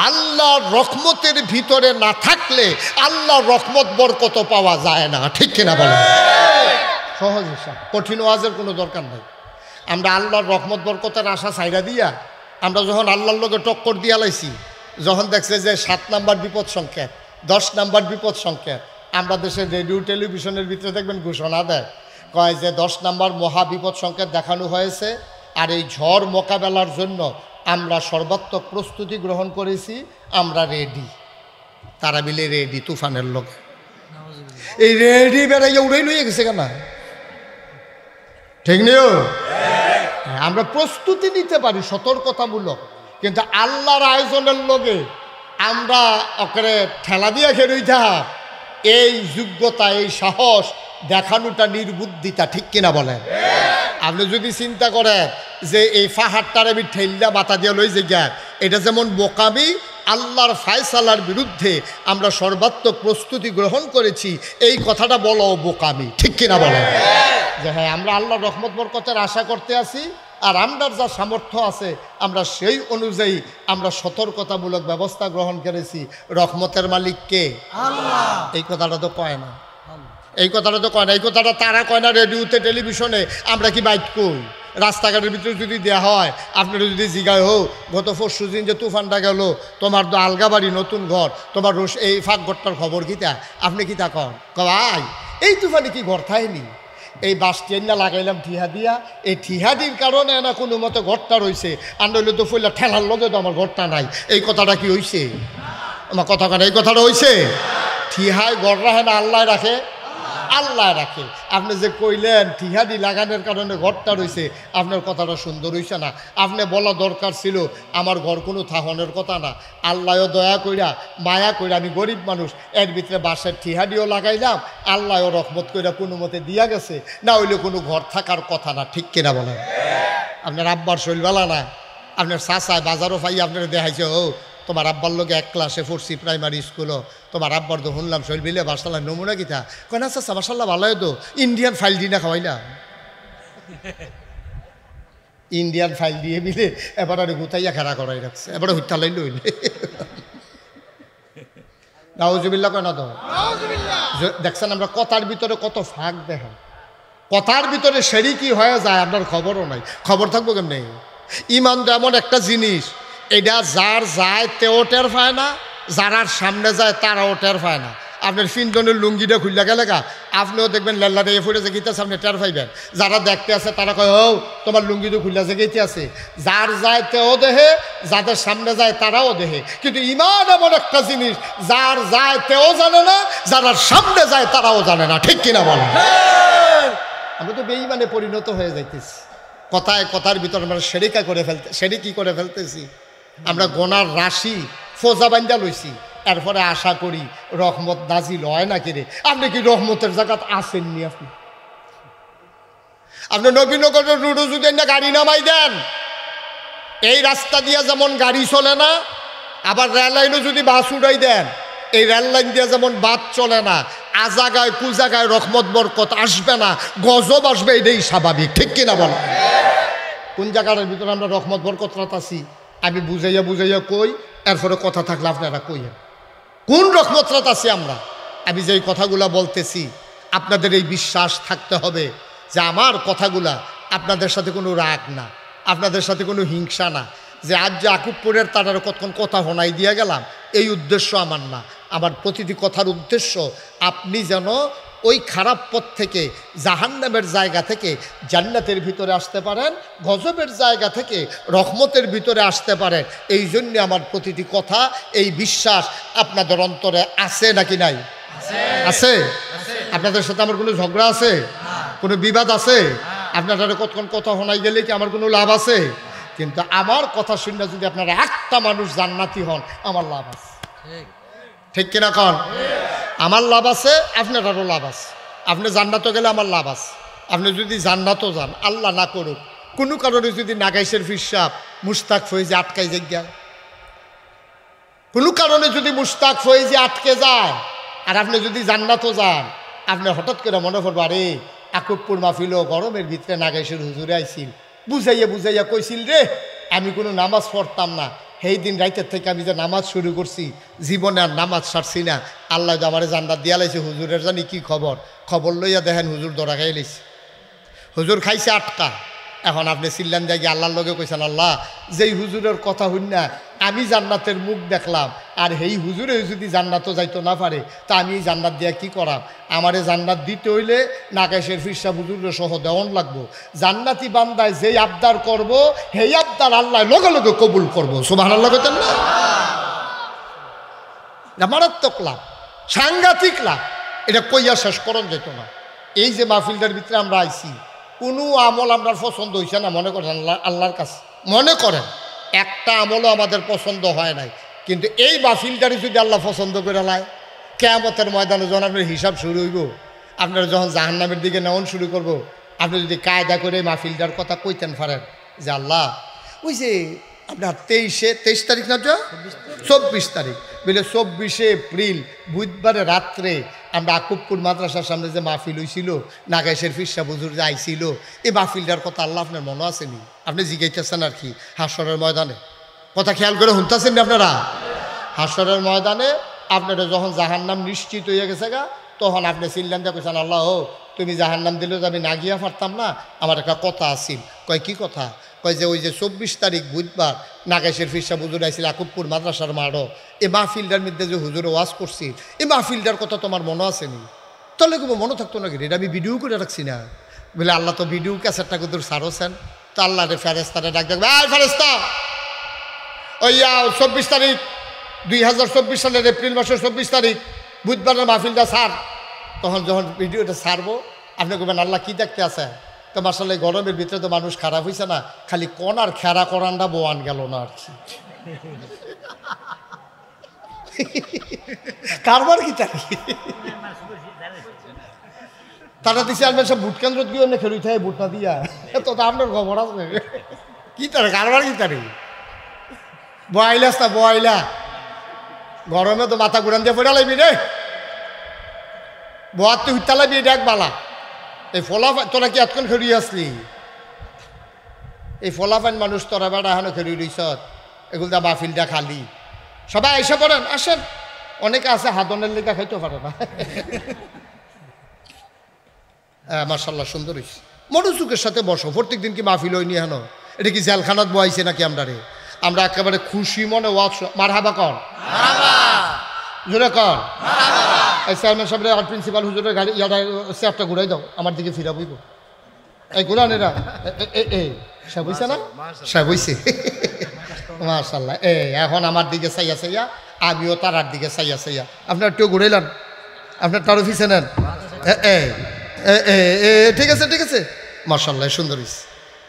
Speaker 1: আল্লাহ রকমতের ভিতরে না থাকলে আল্লাহ রকমত বরকত পাওয়া যায় না ঠিক কিনা বলে সহজ হিসাব কঠিন ওয়াজের কোনো দরকার নেই আমরা আল্লাহর রহমত বরকতের আশা সাইরা দিয়া আমরা যখন আল্লাহর লোকে টক্কর দিয়া লাইছি যখন দেখছে যে সাত নাম্বার বিপদ সংখ্যা দশ নাম্বার বিপদ সংখ্যা আমরা দেশের রেডিও টেলিভিশনের ভিতরে দেখবেন ঘোষণা দেয় কয় যে দশ নাম্বার মহা বিপদ সংকেত দেখানো হয়েছে আর এই ঝড় মোকাবেলার জন্য আমরা সর্বাত্মক প্রস্তুতি গ্রহণ করেছি আমরা রেডি তারা মিলে রেডি তুফানের লোক এই রেডি বেড়াইয়া উড়াই লইয়া গেছে কেনা ঠিক নেই হ্যাঁ, আমরা প্রস্তুতি নিতে পারি সতর্কতামূলক কিন্তু আল্লাহর আয়োজনের লোকে আমরা ওকে ঠেলা দিয়ে খেলই যাহা এই যোগ্যতা এই সাহস দেখানোটা নির্বুদ্ধিতা ঠিক কিনা বলেন আপনি যদি চিন্তা করেন যে এই ফাহারটার আমি ঠেল্লা বাতা দিয়ে লই যে গিয়া এটা যেমন বোকামি আল্লাহর ফায়সালার বিরুদ্ধে আমরা সর্বাত্মক প্রস্তুতি গ্রহণ করেছি এই কথাটা বলো বোকামি ঠিক কিনা বলেন যে হ্যাঁ আমরা আল্লাহ রহমত বরকতের আশা করতে আছি আর আমরা যা সামর্থ্য আছে আমরা সেই অনুযায়ী আমরা সতর্কতামূলক ব্যবস্থা গ্রহণ করেছি রহমতের মালিক কে এই কথাটা তো কয় না এই কথাটা তো কয় না এই কথাটা তারা কয় না রেডিওতে টেলিভিশনে আমরা কি বাইট করি রাস্তাঘাটের ভিতরে যদি দেওয়া হয় আপনারা যদি জিগায় হোক গত পরশু দিন যে তুফানটা গেল তোমার তো আলগা বাড়ি নতুন ঘর তোমার রোস এই ফাঁক ঘরটার খবর কী তা আপনি কী তা কন কবাই এই তুফানে কি ঘর থাইনি এই বাসটিয়ান্না লাগাইলাম ঠিহা দিয়া এই ঠিহাদির কারণে না কোনো মতো ঘরটা রয়েছে আর নইলে তো ফুল্লা ঠেলার লগে তো আমার ঘরটা নাই এই কথাটা কি হয়েছে আমার কথা কেন এই কথাটা হয়েছে ঠিহায় গড় রাখে না আল্লাহ রাখে আল্লাহ রাখে আপনি যে কইলেন ঠিহাদি লাগানোর কারণে ঘরটা রয়েছে আপনার কথাটা সুন্দর হয়েছে না আপনি বলা দরকার ছিল আমার ঘর কোনো থাহনের কথা না আল্লাহও দয়া কইরা মায়া কইরা আমি গরিব মানুষ এর ভিতরে বাসের ঠিহাদিও লাগাইলাম আল্লাহও রহমত কইরা কোনো মতে দিয়া গেছে না হইলে কোনো ঘর থাকার কথা না ঠিক কিনা বলে আপনার আব্বার শৈলবেলা না আপনার চাষায় বাজারও পাই আপনার দেখাইছে ও তোমার আব্বার লোকে এক ক্লাসে পড়ছি প্রাইমারি স্কুলও তোমার আব্বর তো শুনলাম শৈল বিলে বাসাল্লাহ নমুনা গীতা কেন আচ্ছা আচ্ছা বাসাল্লাহ ভালোই তো ইন্ডিয়ান ফাইল দিয়ে না খাওয়াইলা ইন্ডিয়ান ফাইল দিয়ে বিলে এবার আর গুতাইয়া খেলা করাই রাখছে এবারে হত্যা লাইন লইলে নাউজুবিল্লা কেন তো দেখছেন আমরা কথার ভিতরে কত ফাঁক দেখা কথার ভিতরে সেরি কি হয়ে যায় আপনার খবরও নাই খবর থাকবো কেমনি ইমান তো এমন একটা জিনিস এটা যার যায় তেও টের পায় না যারার সামনে যায় তারাও টের পায় না আপনার ফিনটনের লুঙ্গিটা খুললে গেলে গা আপনিও দেখবেন লাল্লা দিয়ে ফুটেছে গীতা সামনে টের পাইবেন যারা দেখতে আছে তারা কয় হও তোমার লুঙ্গি তো খুললেছে গেতে আছে যার যায় তেও দেহে যাদের সামনে যায় তারাও দেহে কিন্তু ইমান এমন একটা জিনিস যার যায় তেও জানে না যারার সামনে যায় তারাও জানে না ঠিক কিনা বল আমরা তো বেইমানে পরিণত হয়ে যাইতেছি কথায় কথার ভিতর আমরা সেরিকা করে ফেলতে সেরিকি করে ফেলতেছি আমরা গোনার রাশি ফোজা বান্ধা লইছি এরপরে আশা করি রহমত নাজিল হয় না কিরে আপনি কি রহমতের জায়গাত আসেননি আপনি আপনি নবীনগরের রুডু যদি না গাড়ি নামাই দেন এই রাস্তা দিয়ে যেমন গাড়ি চলে না আবার রেল লাইনও যদি বাস উড়াই দেন এই রেল লাইন দিয়ে যেমন বাদ চলে না আজাগায় কুজাগায় রহমত বরকত আসবে না গজব আসবে এটাই স্বাভাবিক ঠিক কিনা বল কোন জায়গাটার ভিতরে আমরা রহমত বরকত রাত আছি আমি বুঝাইয়া বুঝাইয়া কই তারপরে কথা থাকলে আপনারা কইয়েন কোন রকমতরাত আছি আমরা আমি যেই কথাগুলা বলতেছি আপনাদের এই বিশ্বাস থাকতে হবে যে আমার কথাগুলা আপনাদের সাথে কোনো রাগ না আপনাদের সাথে কোনো হিংসা না যে আজ যে আকুবপুরের তারার কতক্ষণ কথা হোনাই দিয়ে গেলাম এই উদ্দেশ্য আমার না আমার প্রতিটি কথার উদ্দেশ্য আপনি যেন ওই খারাপ পথ থেকে জাহান্নামের জায়গা থেকে জান্নাতের ভিতরে আসতে পারেন গজবের জায়গা থেকে রহমতের ভিতরে আসতে পারেন এই জন্য আমার প্রতিটি কথা এই বিশ্বাস আপনাদের অন্তরে আছে নাকি নাই আছে আপনাদের সাথে আমার কোনো ঝগড়া আছে কোনো বিবাদ আছে আপনাদের কতক্ষণ কথা হনাই গেলে কি আমার কোনো লাভ আছে কিন্তু আমার কথা শুনলে যদি আপনারা একটা মানুষ জান্নাতি হন আমার লাভ আছে ঠিক ঠিক কিনা কন আমার লাভ আছে আপনারও লাভ আছে আপনি জান্নাত গেলে আমার লাভ আছে আপনি যদি জান্নাতও যান আল্লাহ না করুক কোনো কারণে যদি নাগাইশের ফিরসাপ মুস্তাক হয়ে যে আটকাই যায় কোনো কারণে যদি মুস্তাক হয়ে যে আটকে যায় আর আপনি যদি জান্নাতও যান আপনি হঠাৎ করে মনে করবো আরে আকুপুর মাফিল গরমের ভিতরে নাগাইশের হুজুরে আইসিল বুঝাইয়া বুঝাইয়া কইছিল রে আমি কোনো নামাজ পড়তাম না সেই দিন রাইতের থেকে আমি যে নামাজ শুরু করছি জীবনে আর নামাজ ছাড়ছি না আল্লাহ আমার জান্নাত দিয়া লাইছে হুজুরের জানি কি খবর খবর লইয়া দেখেন হুজুর দরা খাইলেছে হুজুর খাইছে আটকা এখন আপনি চিল্লান দেখি আল্লাহর লগে কইছেন আল্লাহ যেই হুজুরের কথা হইন না আমি জান্নাতের মুখ দেখলাম আর সেই হুজুরে যদি জান্নাতও যাইতো না পারে তা আমি এই জান্নাত দিয়া কি করাম আমারে জান্নাত দিতে হইলে নাকেশের ফিরসা হুজুর সহ দেওয়ান লাগবো জান্নাতি বান্দায় যেই আবদার করব সেই আবদার আল্লাহ লগে লগে কবুল করবো সোভান আল্লাহ কেতেন না মারাত্মক লাভ সাংঘাতিক লাভ এটা কইয়া শেষ করণ যেত না এই যে মাহফিলদের ভিতরে আমরা আইছি কোনো আমল আপনার পছন্দ হয়েছে না মনে করেন আল্লাহ আল্লাহর কাছে মনে করেন একটা আমলও আমাদের পছন্দ হয় নাই কিন্তু এই বাফিলটারই যদি আল্লাহ পছন্দ করে লায় কেয়ামতের ময়দানে যখন আপনার হিসাব শুরু হইব আপনারা যখন জাহান্নামের দিকে নেওয়ান শুরু করব। আপনি যদি কায়দা করে মাহফিলটার কথা কইতেন পারেন যে আল্লাহ ওই যে আপনার তেইশে তেইশ তারিখ না চব্বিশ তারিখ বলে চব্বিশে এপ্রিল বুধবারে রাত্রে আমরা আকুবপুর মাদ্রাসার সামনে যে মাহফিল হয়েছিল নাগাইশের ফিরসা বুজুর যে আইছিল এই মাহফিলটার কথা আল্লাহ আপনার মনে আসেনি আপনি জিজ্ঞাইতেছেন আর কি হাসরের ময়দানে কথা খেয়াল করে শুনতেছেন আপনারা হাসরের ময়দানে আপনারা যখন জাহার নাম নিশ্চিত হয়ে গেছে গা তখন আপনি চিনলেন যে কেছেন আল্লাহ তুমি জাহার নাম দিলেও আমি না গিয়া পারতাম না আমার একটা কথা আসিল কয় কি কথা কয় যে ওই যে চব্বিশ তারিখ বুধবার নাগেশের ফিরসা হুজুর আইসিল আকুবপুর মাদ্রাসার মারো এ ফিল্ডার মধ্যে যে হুজুর ওয়াজ করছি এ ফিল্ডার কথা তোমার মনে আসেনি তাহলে কিন্তু মনে থাকতো না কিন্তু আমি ভিডিও করে রাখছি না বলে আল্লাহ তো ভিডিও ক্যাসেটটা কিন্তু সারছেন তো আল্লাহ রে ফেরেস্তারে ডাক দেখবে আয় ফেরেস্তা ওই চব্বিশ তারিখ দুই হাজার চব্বিশ সালের এপ্রিল মাসের চব্বিশ তারিখ বুধবারের মাহফিলটা সার তখন যখন ভিডিওটা সারবো আপনি কবেন আল্লাহ কী দেখতে আছে তো মার্শাল এই গরমের ভিতরে তো মানুষ খারাপ হয়েছে না খালি কনার খেরা করানটা বোয়ান গেল না আর কি কারবার কি তার তারা দিছে আমি সব ভোট কেন্দ্র কি অন্য খেলুই থাকে ভোট না দিয়া তো আপনার খবর আছে কি তার কারবার কি তারি বয়াইলাস না বয়াইলা গরমে তো মাথা গুড়ান দিয়ে পড়ে লাগবি রে বয়ার তুই উঠতে লাগবি এটা এক বালা এই ফলাফান তোরা কি আজকাল খেলি আসলি এই ফলা ফলাফান মানুষ তোরা বেড়া হানো খেলি রইস এগুলো দা বাফিল দা খালি সবাই এসে পড়েন আসেন অনেকে আছে হাদনের লেখা খাইতে পারে না [laughs] হ্যাঁ মার্শাল্লাহ সুন্দর হয়েছে মনোযোগের সাথে বসো প্রত্যেক দিন কি মাহফিল হয়নি হেন এটা কি জেলখানাত বয়াইছে নাকি আমরা রে আমরা একেবারে খুশি মনে ওয়াক মারহাবা কর জোরে কর এই চেয়ারম্যান সাহেব আর প্রিন্সিপাল হুজুরের গাড়ি ইয়াটা চেয়ারটা ঘুরাই দাও আমার দিকে ফিরা বইব এই ঘুরান এরা এই সে বইছে না সে বইছে মার্শাল্লাহ এ এখন আমার দিকে চাইয়া চাইয়া আমিও তারার দিকে চাইয়া চাইয়া আপনার একটু ঘুরাইলাম আপনার তারও ফিসে নেন এ এ ঠিক আছে ঠিক আছে মার্শাল্লাহ সুন্দর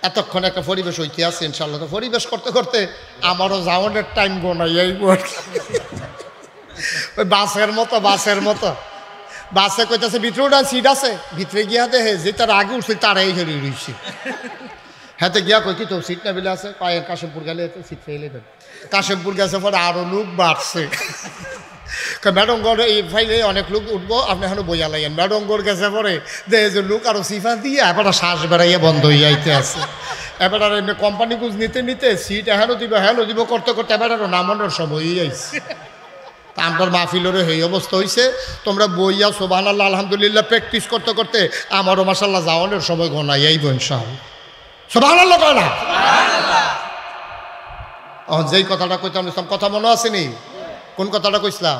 Speaker 1: এতক্ষণ একটা পরিবেশ হইতে আছে ইনশাল্লাহ তো পরিবেশ করতে করতে আমারও যাওয়ানের টাইম গোনাই ওই বাসের মতো বাসের মতো বাসে কইতেছে ভিতরে ওটা সিট আছে ভিতরে গিয়া দেহে যে তার আগে উঠছে তারাই হেরি রইছে তো গিয়া কই কি তো সিট না বেলে আছে পায়ে কাশেমপুর গেলে সিট ফেলে দেন কাশেমপুর গেছে পরে আরও লোক বাড়ছে ম্যাডমগড় এই ফাইলে অনেক লোক উঠবো আপনি এখনো বোঝা লাগেন ম্যাডমগড় গেছে পরে যে যে লোক আরও সিফা দিয়ে এবার শ্বাস বেড়াইয়া বন্ধ হইয়া আইতে আছে এবার আর এমনি কোম্পানি কুজ নিতে নিতে সিট এহেনো দিব হ্যালো দিব করতে করতে এবার আরও নামানোর সময় হয়ে যাইছে তা আমার মাহফিলেরও এই অবস্থা হয়েছে তোমরা বইয়া সোবাহ আল্লাহ আলহামদুলিল্লাহ প্র্যাকটিস করতে করতে আমারও মাসাল্লাহ যাওয়ানোর সময় ঘনাই এই বোন সাহ সোবাহ আল্লাহ যেই কথাটা কইতাম ইসলাম কথা মনে নি কোন কথাটা কইসলাম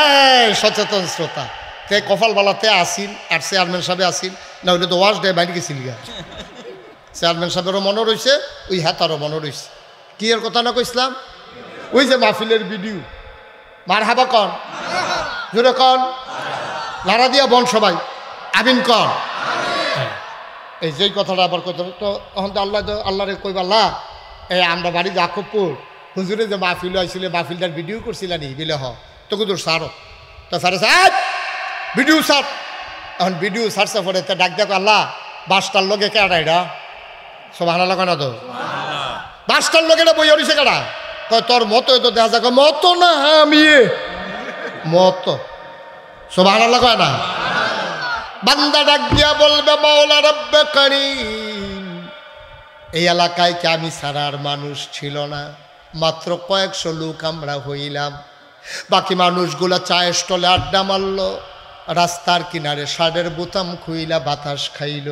Speaker 1: এই সচেতন শ্রোতা তে বালাতে আসিল আর চেয়ারম্যান সাহেব আসিল না হলে তো ওয়াশ দেয় বাইরে গেছিল গা চেয়ারম্যান সাহেবেরও মনে রয়েছে ওই তারও মনে রয়েছে কি এর কথা না কইসলাম ওই যে মাহফিলের ভিডিও মার হাবা কন জোরে কন লারা দিয়া বন সবাই আমিন কন এই যেই কথাটা আবার কথা তো তখন তো আল্লাহ আল্লাহ রে কই আল্লাহ এই আমরা বাড়ি জাকবপুর হুজুরে যে মাহফিল আইছিলে মাহফিলদার ভিডিও নি বিলে হ তো তোর সারো তো সারে স্যার ভিডিও সার এখন ভিডিও সারছে পরে তো ডাক দেখো আল্লাহ বাসটার লোকে কেডা এটা সব হানা লাগানো তো বাসটার লোকেটা বই অরিছে কেডা তোর মতো তো দেখা যাক মতো না আমি মতো সব আলাদা কয় না বান্দা ডাক দিয়া বলবে মাওলা রব্বে কারি এই এলাকায় কি আমি সারার মানুষ ছিল না মাত্র কয়েকশো লোক আমরা হইলাম বাকি মানুষগুলো চায়ের স্টলে আড্ডা মারল রাস্তার কিনারে সাদের বোতাম খুইলা বাতাস খাইল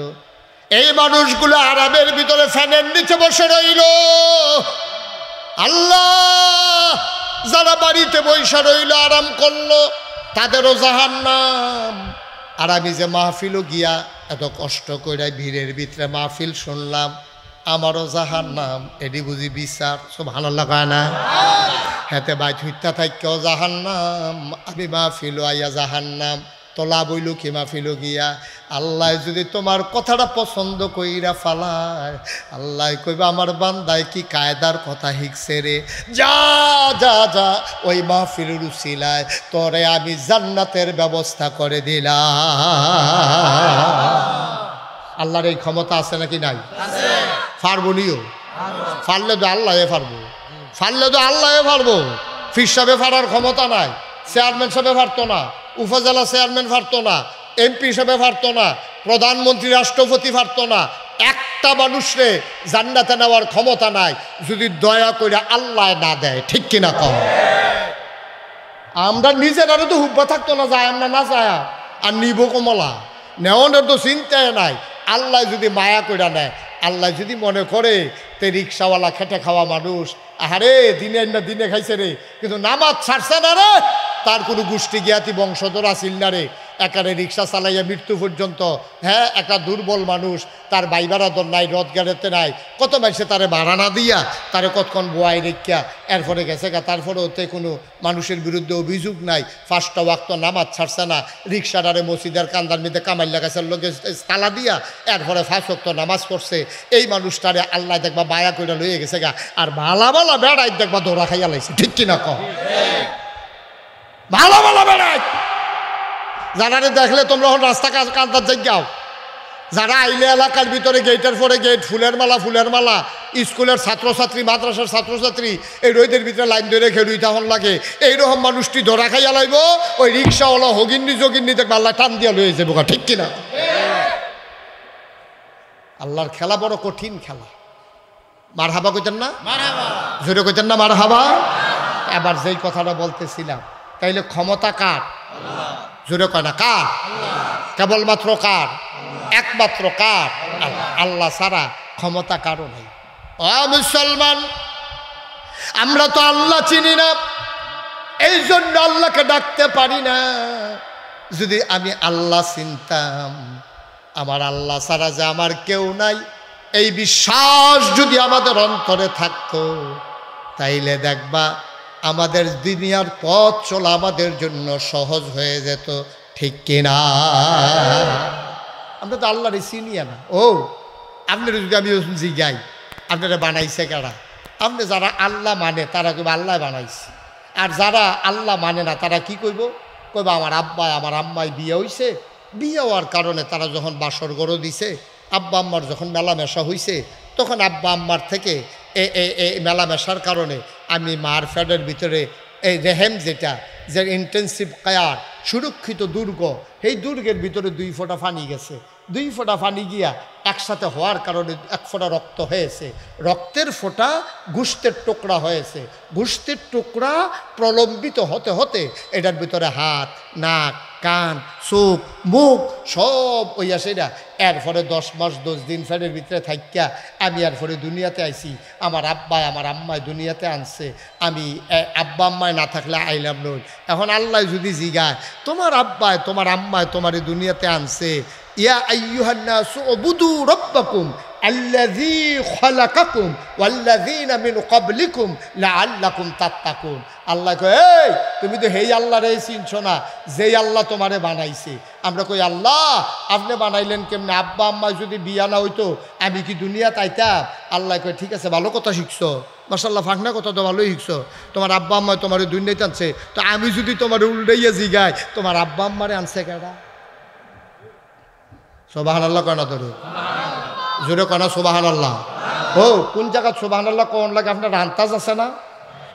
Speaker 1: এই মানুষগুলো আরামের ভিতরে ফ্যানের নিচে বসে রইল আল্লাহ যারা বাড়িতে বৈশা রইল আরাম করলো তাদেরও জাহান নাম আর আমি যে মাহফিলও গিয়া এত কষ্ট করে ভিড়ের ভিতরে মাহফিল শুনলাম আমারও জাহান নাম এটি বুঝি বিচার সব ভালো লাগায় না হেতে বাই হইতা থাকেও জাহান নাম আমি মাহফিল আইয়া জাহান নাম তলা লাভ হইল কি গিয়া আল্লাহ যদি তোমার কথাটা পছন্দ কইরা ফালায় আল্লাহ কইবা আমার বান্দায় কি কায়দার কথা হিকছে রে যা যা যা ওই মাহফিল রুসিলায় তরে আমি জান্নাতের ব্যবস্থা করে দিলা আল্লাহর এই ক্ষমতা আছে নাকি নাই পারবো নিও ফারলে তো আল্লাহ ফারবো ফারলে তো আল্লাহ ফারবো ফির সাহেবে ফারার ক্ষমতা নাই চেয়ারম্যান সাহেবে ফারতো না উপজেলা চেয়ারম্যান পারত না এমপি হিসেবে পারত না প্রধানমন্ত্রী রাষ্ট্রপতি পারত না একটা মানুষরে জান্নাতে নেওয়ার ক্ষমতা নাই যদি দয়া করে আল্লাহ না দেয় ঠিক কিনা কম আমরা নিজেরারও তো হুব্বা থাকতো না যায় আমরা না যায় আর নিব কমলা নেওয়ানোর তো চিন্তায় নাই আল্লাহ যদি মায়া কইরা নেয় আল্লাহ যদি মনে করে তে রিক্সাওয়ালা খেটে খাওয়া মানুষ আহারে দিনে না দিনে খাইছে রে কিন্তু নামাজ ছাড়ছে না রে তার কোনো গোষ্ঠী জ্ঞাতি বংশধর আসিল না রে একারে রিক্সা চালাইয়া মৃত্যু পর্যন্ত হ্যাঁ একা দুর্বল মানুষ তার বাইবার আদর নাই রথ গাড়িতে নাই কত মাইসে তারে ভাড়া না দিয়া তারে কতক্ষণ বোয়াই রেখা এরপরে গেছে গা তারপরে ওতে কোনো মানুষের বিরুদ্ধে অভিযোগ নাই ফার্স্টটা ওয়াক্ত নামাজ ছাড়ছে না রিক্সাটারে মসজিদের কান্দার মধ্যে কামাইল লাগাছে লোকে তালা দিয়া এরপরে ফাঁসক্ত নামাজ পড়ছে এই মানুষটারে আল্লাহ দেখবা বায়া কইরা লইয়ে গেছে গা আর ভালা ভালা বেড়াই দেখবা দৌড়া খাইয়া লাইছে ঠিক কিনা কম ভালো ভালো বেড়ায় যারা দেখলে তোমরা এখন রাস্তা দেখ যাও যারা আইলে এলাকার ভিতরে গেটের পরে গেট ফুলের মালা ফুলের মালা স্কুলের ছাত্রছাত্রী মাদ্রাসার ছাত্রছাত্রী এই রোদের ভিতরে লাইন ধরে খেলুই তখন লাগে এইরকম মানুষটি ধরা খাইয়া লাইব ওই রিক্সাওয়ালা হগিন্নি জগিন্নি দেখবে আল্লাহ টান দিয়া লয়ে যাবো ঠিক কিনা আল্লাহর খেলা বড় কঠিন খেলা মার হাবা কইতেন না জোরে কইতেন না মার হাবা আবার যেই কথাটা বলতেছিলাম তাইলে ক্ষমতা কার জোরে কয় না কার কেবলমাত্র কার একমাত্র কার আল্লাহ ছাড়া ক্ষমতা কারো নেই অ মুসলমান আমরা তো আল্লাহ চিনি না এই জন্য আল্লাহকে ডাকতে পারি না যদি আমি আল্লাহ চিনতাম আমার আল্লাহ ছাড়া যে আমার কেউ নাই এই বিশ্বাস যদি আমাদের অন্তরে থাকতো তাইলে দেখবা আমাদের দুনিয়ার পথ চলা আমাদের জন্য সহজ হয়ে যেত ঠিক কিনা আমরা তো আল্লাহর চিনি না ও আপনার যদি আমি যাই আপনারা বানাইছে কারা আপনি যারা আল্লাহ মানে তারা কেবল আল্লাহ বানাইছে আর যারা আল্লাহ মানে না তারা কি কইব কইব আমার আব্বায় আমার আম্মায় বিয়ে হয়েছে বিয়ে হওয়ার কারণে তারা যখন বাসর গড়ো দিছে আব্বা আম্মার যখন মেলামেশা হয়েছে তখন আব্বা আম্মার থেকে এই মেলামেশার কারণে আমি মার ফ্যাডের ভিতরে এই রেহেম যেটা যে ইন্টেন্সিভ কায়ার সুরক্ষিত দুর্গ সেই দুর্গের ভিতরে দুই ফোঁটা ফানি গেছে দুই ফোঁটা পানি গিয়া একসাথে হওয়ার কারণে এক ফোঁটা রক্ত হয়েছে রক্তের ফোঁটা গুস্তের টুকরা হয়েছে গুস্তের টুকরা প্রলম্বিত হতে হতে এটার ভিতরে হাত নাক কান চোখ মুখ সব ওই আসে না এরপরে দশ মাস দশ দিন ফেরের ভিতরে থাকিয়া আমি এরপরে দুনিয়াতে আইছি আমার আব্বায় আমার আম্মায় দুনিয়াতে আনছে আমি আব্বা আম্মায় না থাকলে আইলাম নই এখন আল্লাহ যদি জিগায় তোমার আব্বায় তোমার আম্মায় তোমার দুনিয়াতে আনছে ইয়া আইয়ুহান্না সুবুদু রব্বাকুম আল্লাযী খালাকাকুম ওয়াল্লাযীনা মিন ক্বাবলিকুম লাআল্লাকুম তাত্তাকুন আল্লাহ কয় এই তুমি তো হেই আল্লাহরে চিনছো না যেই আল্লাহ তোমারে বানাইছে আমরা কই আল্লাহ আপনি বানাইলেন কেমনে আব্বা আম্মা যদি বিয়া না হইতো আমি কি দুনিয়া তাইতা আল্লাহ কয় ঠিক আছে ভালো কথা শিখছো মার্শাল্লাহ ফাঁকনা কথা তো ভালোই শিখছো তোমার আব্বা আম্মা তোমার দুনিয়ায় টানছে তো আমি যদি তোমার উল্টাইয়া জিগাই তোমার আব্বা আম্মারে আনছে কেডা সোবাহান আল্লাহ কয় না ধরে জোরে কয় না সোবাহান আল্লাহ ও কোন জায়গাত সোবাহান আল্লাহ কোন লাগে আপনার আন্তাজ আছে না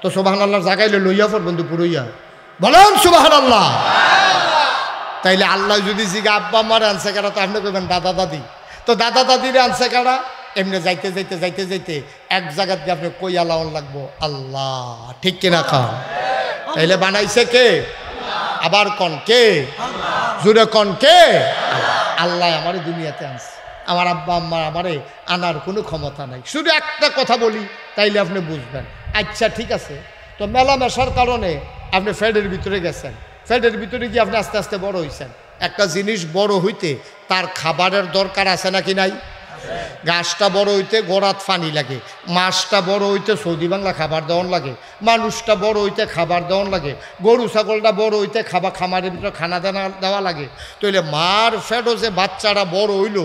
Speaker 1: তো সোবাহান আল্লাহ জাগাইলে লইয়া ফোর বন্ধু পুরইয়া বলেন সোবাহান আল্লাহ তাইলে আল্লাহ যদি জিগা আব্বা আমার আনসে কারা তো আপনি কইবেন দাদা দাদি তো দাদা দাদির আনসে কারা এমনি যাইতে যাইতে যাইতে যাইতে এক জায়গার দিয়ে আপনি কই আলাউন লাগবো আল্লাহ ঠিক কিনা খান তাইলে বানাইছে কে আবার কন কে জুড়ে কন কে আল্লাহ আমার দুনিয়াতে আনছে আমার আব্বা আম্মা আমারে আনার কোনো ক্ষমতা নাই শুধু একটা কথা বলি তাইলে আপনি বুঝবেন আচ্ছা ঠিক আছে তো মেলা মেশার কারণে আপনি ফ্যাডের ভিতরে গেছেন ফ্যাডের ভিতরে গিয়ে আপনি আস্তে আস্তে বড় হয়েছেন একটা জিনিস বড় হইতে তার খাবারের দরকার আছে নাকি নাই গাছটা বড় হইতে গোড়াত পানি লাগে মাছটা বড় হইতে সৌদি বাংলা খাবার দেওয়ান লাগে মানুষটা বড় হইতে খাবার দেওয়ান লাগে গরু ছাগলটা বড় হইতে খাবার খামারের ভিতরে খানা দানা দেওয়া লাগে তাইলে মার ফেটও যে বাচ্চারা বড় হইল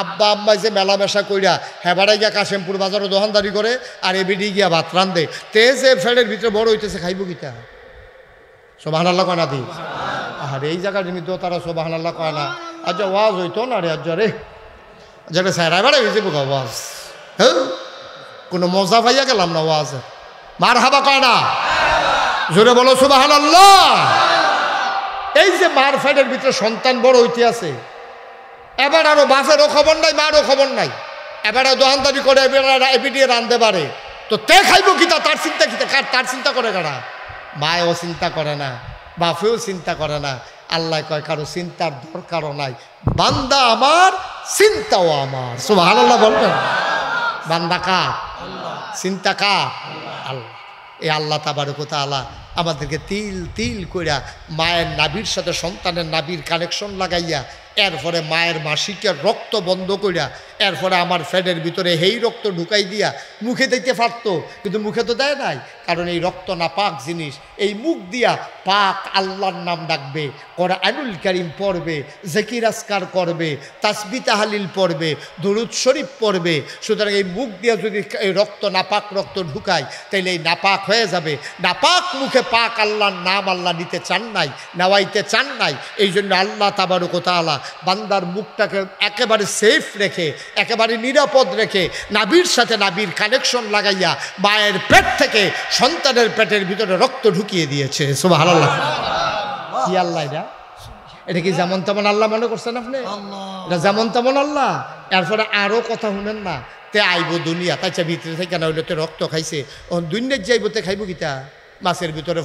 Speaker 1: আব্বা আব্বা যে মেলামেশা কইরা হেবাড়াই গিয়া কাশেমপুর বাজারে দোকানদারি করে আর এবিডি গিয়া ভাত রান্ধে তে যে ফেডের ভিতরে বড় হইতেছে খাইব কিতা সোবাহান আল্লাহ কয় না দি আর এই জায়গার নিমিত্ত তারা সোবাহান আল্লাহ আচ্ছা ওয়াজ হইতো না রে আজ্জা রে যেটা স্যার এবারে হয়েছে বুকা আওয়াজ হ্যাঁ কোনো মজা পাইয়া গেলাম না আওয়াজ মার হাবা কয় না জোরে বলো সুবাহান আল্লাহ এই যে মার ফাইডের ভিতরে সন্তান বড় হইতে আছে এবার আরও বাসেরও খবর নাই মারও খবর নাই এবার দোহানদারি করে এবার এপিডিয়ে রাঁধতে পারে তো তে খাইব কি তার চিন্তা কি তার চিন্তা করে কারা মায়ও চিন্তা করে না বাপেও চিন্তা করে না আল্লাহ কয় কারো চিন্তার দরকারও নাই বান্দা আমার চিন্তাও আমার সুবাহ আল্লাহ বলবেন বান্দা কা চিন্তা কা আল্লাহ এই আল্লাহ তাবারকতা আল্লাহ আমাদেরকে তিল তিল কইরা মায়ের নাবির সাথে সন্তানের নাবির কানেকশন লাগাইয়া এরপরে মায়ের মাসিকে রক্ত বন্ধ করিয়া এরপরে আমার ফ্যানের ভিতরে হেই রক্ত ঢুকাই দিয়া মুখে দেখতে পারত কিন্তু মুখে তো দেয় নাই কারণ এই রক্ত না পাক জিনিস এই মুখ দিয়া পাক আল্লাহর নাম ডাকবে করা আনুল কারিম পড়বে জেকির আসকার করবে তাসবি তাহালিল পড়বে দরুদ শরীফ পড়বে সুতরাং এই মুখ দিয়া যদি এই রক্ত নাপাক রক্ত ঢুকায় তাইলে এই নাপাক হয়ে যাবে নাপাক মুখে পাক আল্লাহর নাম আল্লাহ নিতে চান নাই নেওয়াইতে চান নাই এই জন্য আল্লাহ তাবারুকতালা বান্দার মুখটাকে একেবারে সেফ রেখে একেবারে নিরাপদ রেখে নাবির সাথে নাবির কানেকশন লাগাইয়া মায়ের পেট থেকে সন্তানের পেটের ভিতরে রক্ত ঢুকিয়ে দিয়েছে সোভা আল্লাহ কি আল্লাহ এটা এটা কি যেমন তেমন আল্লাহ মনে করছেন আপনি এটা যেমন তেমন আল্লাহ এরপরে আরও কথা শুনেন না তে আইব দুনিয়া তাইছে ভিতরে থেকে না হইলে তো রক্ত খাইছে দুনিয়ার যাইব তে খাইব কিতা মাছের ভিতরে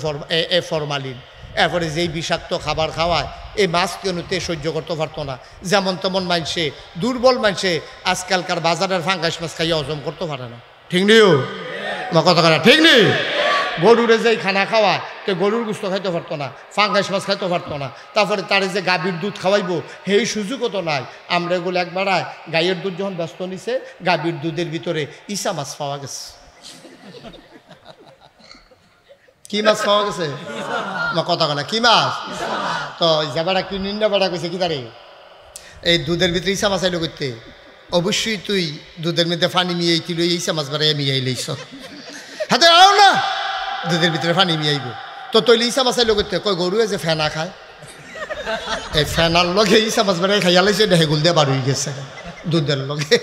Speaker 1: এ ফরমালিন এরপরে যেই বিষাক্ত খাবার খাওয়ায় এই মাছ কেনতে সহ্য করতে পারতো না যেমন তেমন মানুষে দুর্বল মানুষে আজকালকার বাজারের ফাঙ্গাস মাছ খাইয়ে হজম করতে পারে না ঠিক নিও কথা কথা ঠিক নেই গরুরে যেই খানা খাওয়ায় তো গরুর গুস্ত খাইতে পারতো না ফাঙ্গাস মাছ খাইতে পারতো না তারপরে তারে যে গাভীর দুধ খাওয়াইবো সেই সুযোগও তো নাই আমরা এগুলো একবারায় গাইয়ের দুধ যখন ব্যস্ত নিছে গাভীর দুধের ভিতরে ইসা মাছ পাওয়া গেছে কি মাছ খাওয়া গেছে কথা কলা কি মাছ তো যাবাটা কি নিন্দা বাড়া কইছে কি তারে এই দুধের ভিতরে ইসা মাছ আইলো করতে অবশ্যই তুই দুধের মধ্যে ফানি মিয়ে আইতিল ইসা মাছ বাড়াই মিয়াই লইস হাতে আও না দুধের ভিতরে ফানি মিয়াইব তো তৈলি ইসা মাছ আইলো করতে কয় গরু যে ফেনা খায় এই ফেনার লগে ইসা মাছ বাড়াই খাইয়া লাইছে দেহে গুল দিয়ে বার হয়ে গেছে দুধের লগে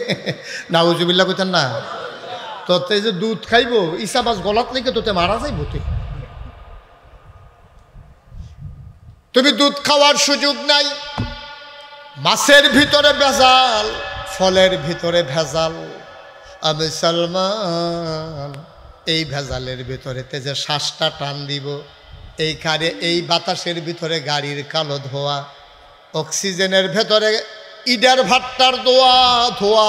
Speaker 1: না উজুবিল্লা কইতেন না তো যে দুধ খাইব ইসা মাছ গলাত লেগে তোতে মারা যাইব তুই তুমি দুধ খাওয়ার সুযোগ নাই মাছের ভিতরে ভেজাল ফলের ভিতরে ভেজাল আমি সালমান এই ভেজালের ভিতরেতে যে শ্বাসটা টান দিব এই কারে এই বাতাসের ভিতরে গাড়ির কালো ধোয়া অক্সিজেনের ভেতরে ইডার ভাট্টার ধোয়া ধোয়া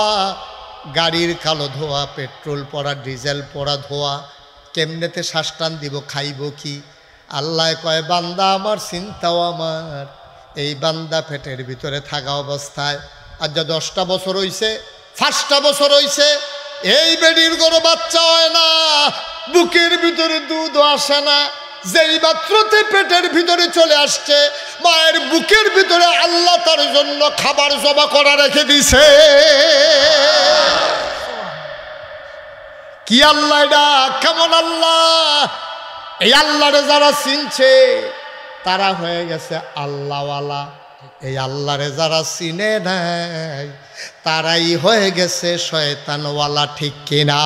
Speaker 1: গাড়ির কালো ধোয়া পেট্রোল পড়া ডিজেল পড়া ধোয়া কেমনেতে শ্বাস টান দিব খাইব কি আল্লাহ কয় বান্দা আমার চিন্তাও আমার এই বান্দা পেটের ভিতরে থাকা অবস্থায় আর যা দশটা বছর হইছে ফার্স্টটা বছর হইছে এই বেডির কোনো বাচ্চা হয় না বুকের ভিতরে দুধ আসে না যেই মাত্রতে পেটের ভিতরে চলে আসছে মায়ের বুকের ভিতরে আল্লাহ তার জন্য খাবার জমা করা রেখে দিছে কি আল্লাহ এটা কেমন আল্লাহ এই আল্লাহরে যারা চিনছে তারা হয়ে গেছে আল্লাহওয়ালা এই আল্লাহরে যারা চিনে নেয় তারাই হয়ে গেছে শয়তানওয়ালা ঠিক কিনা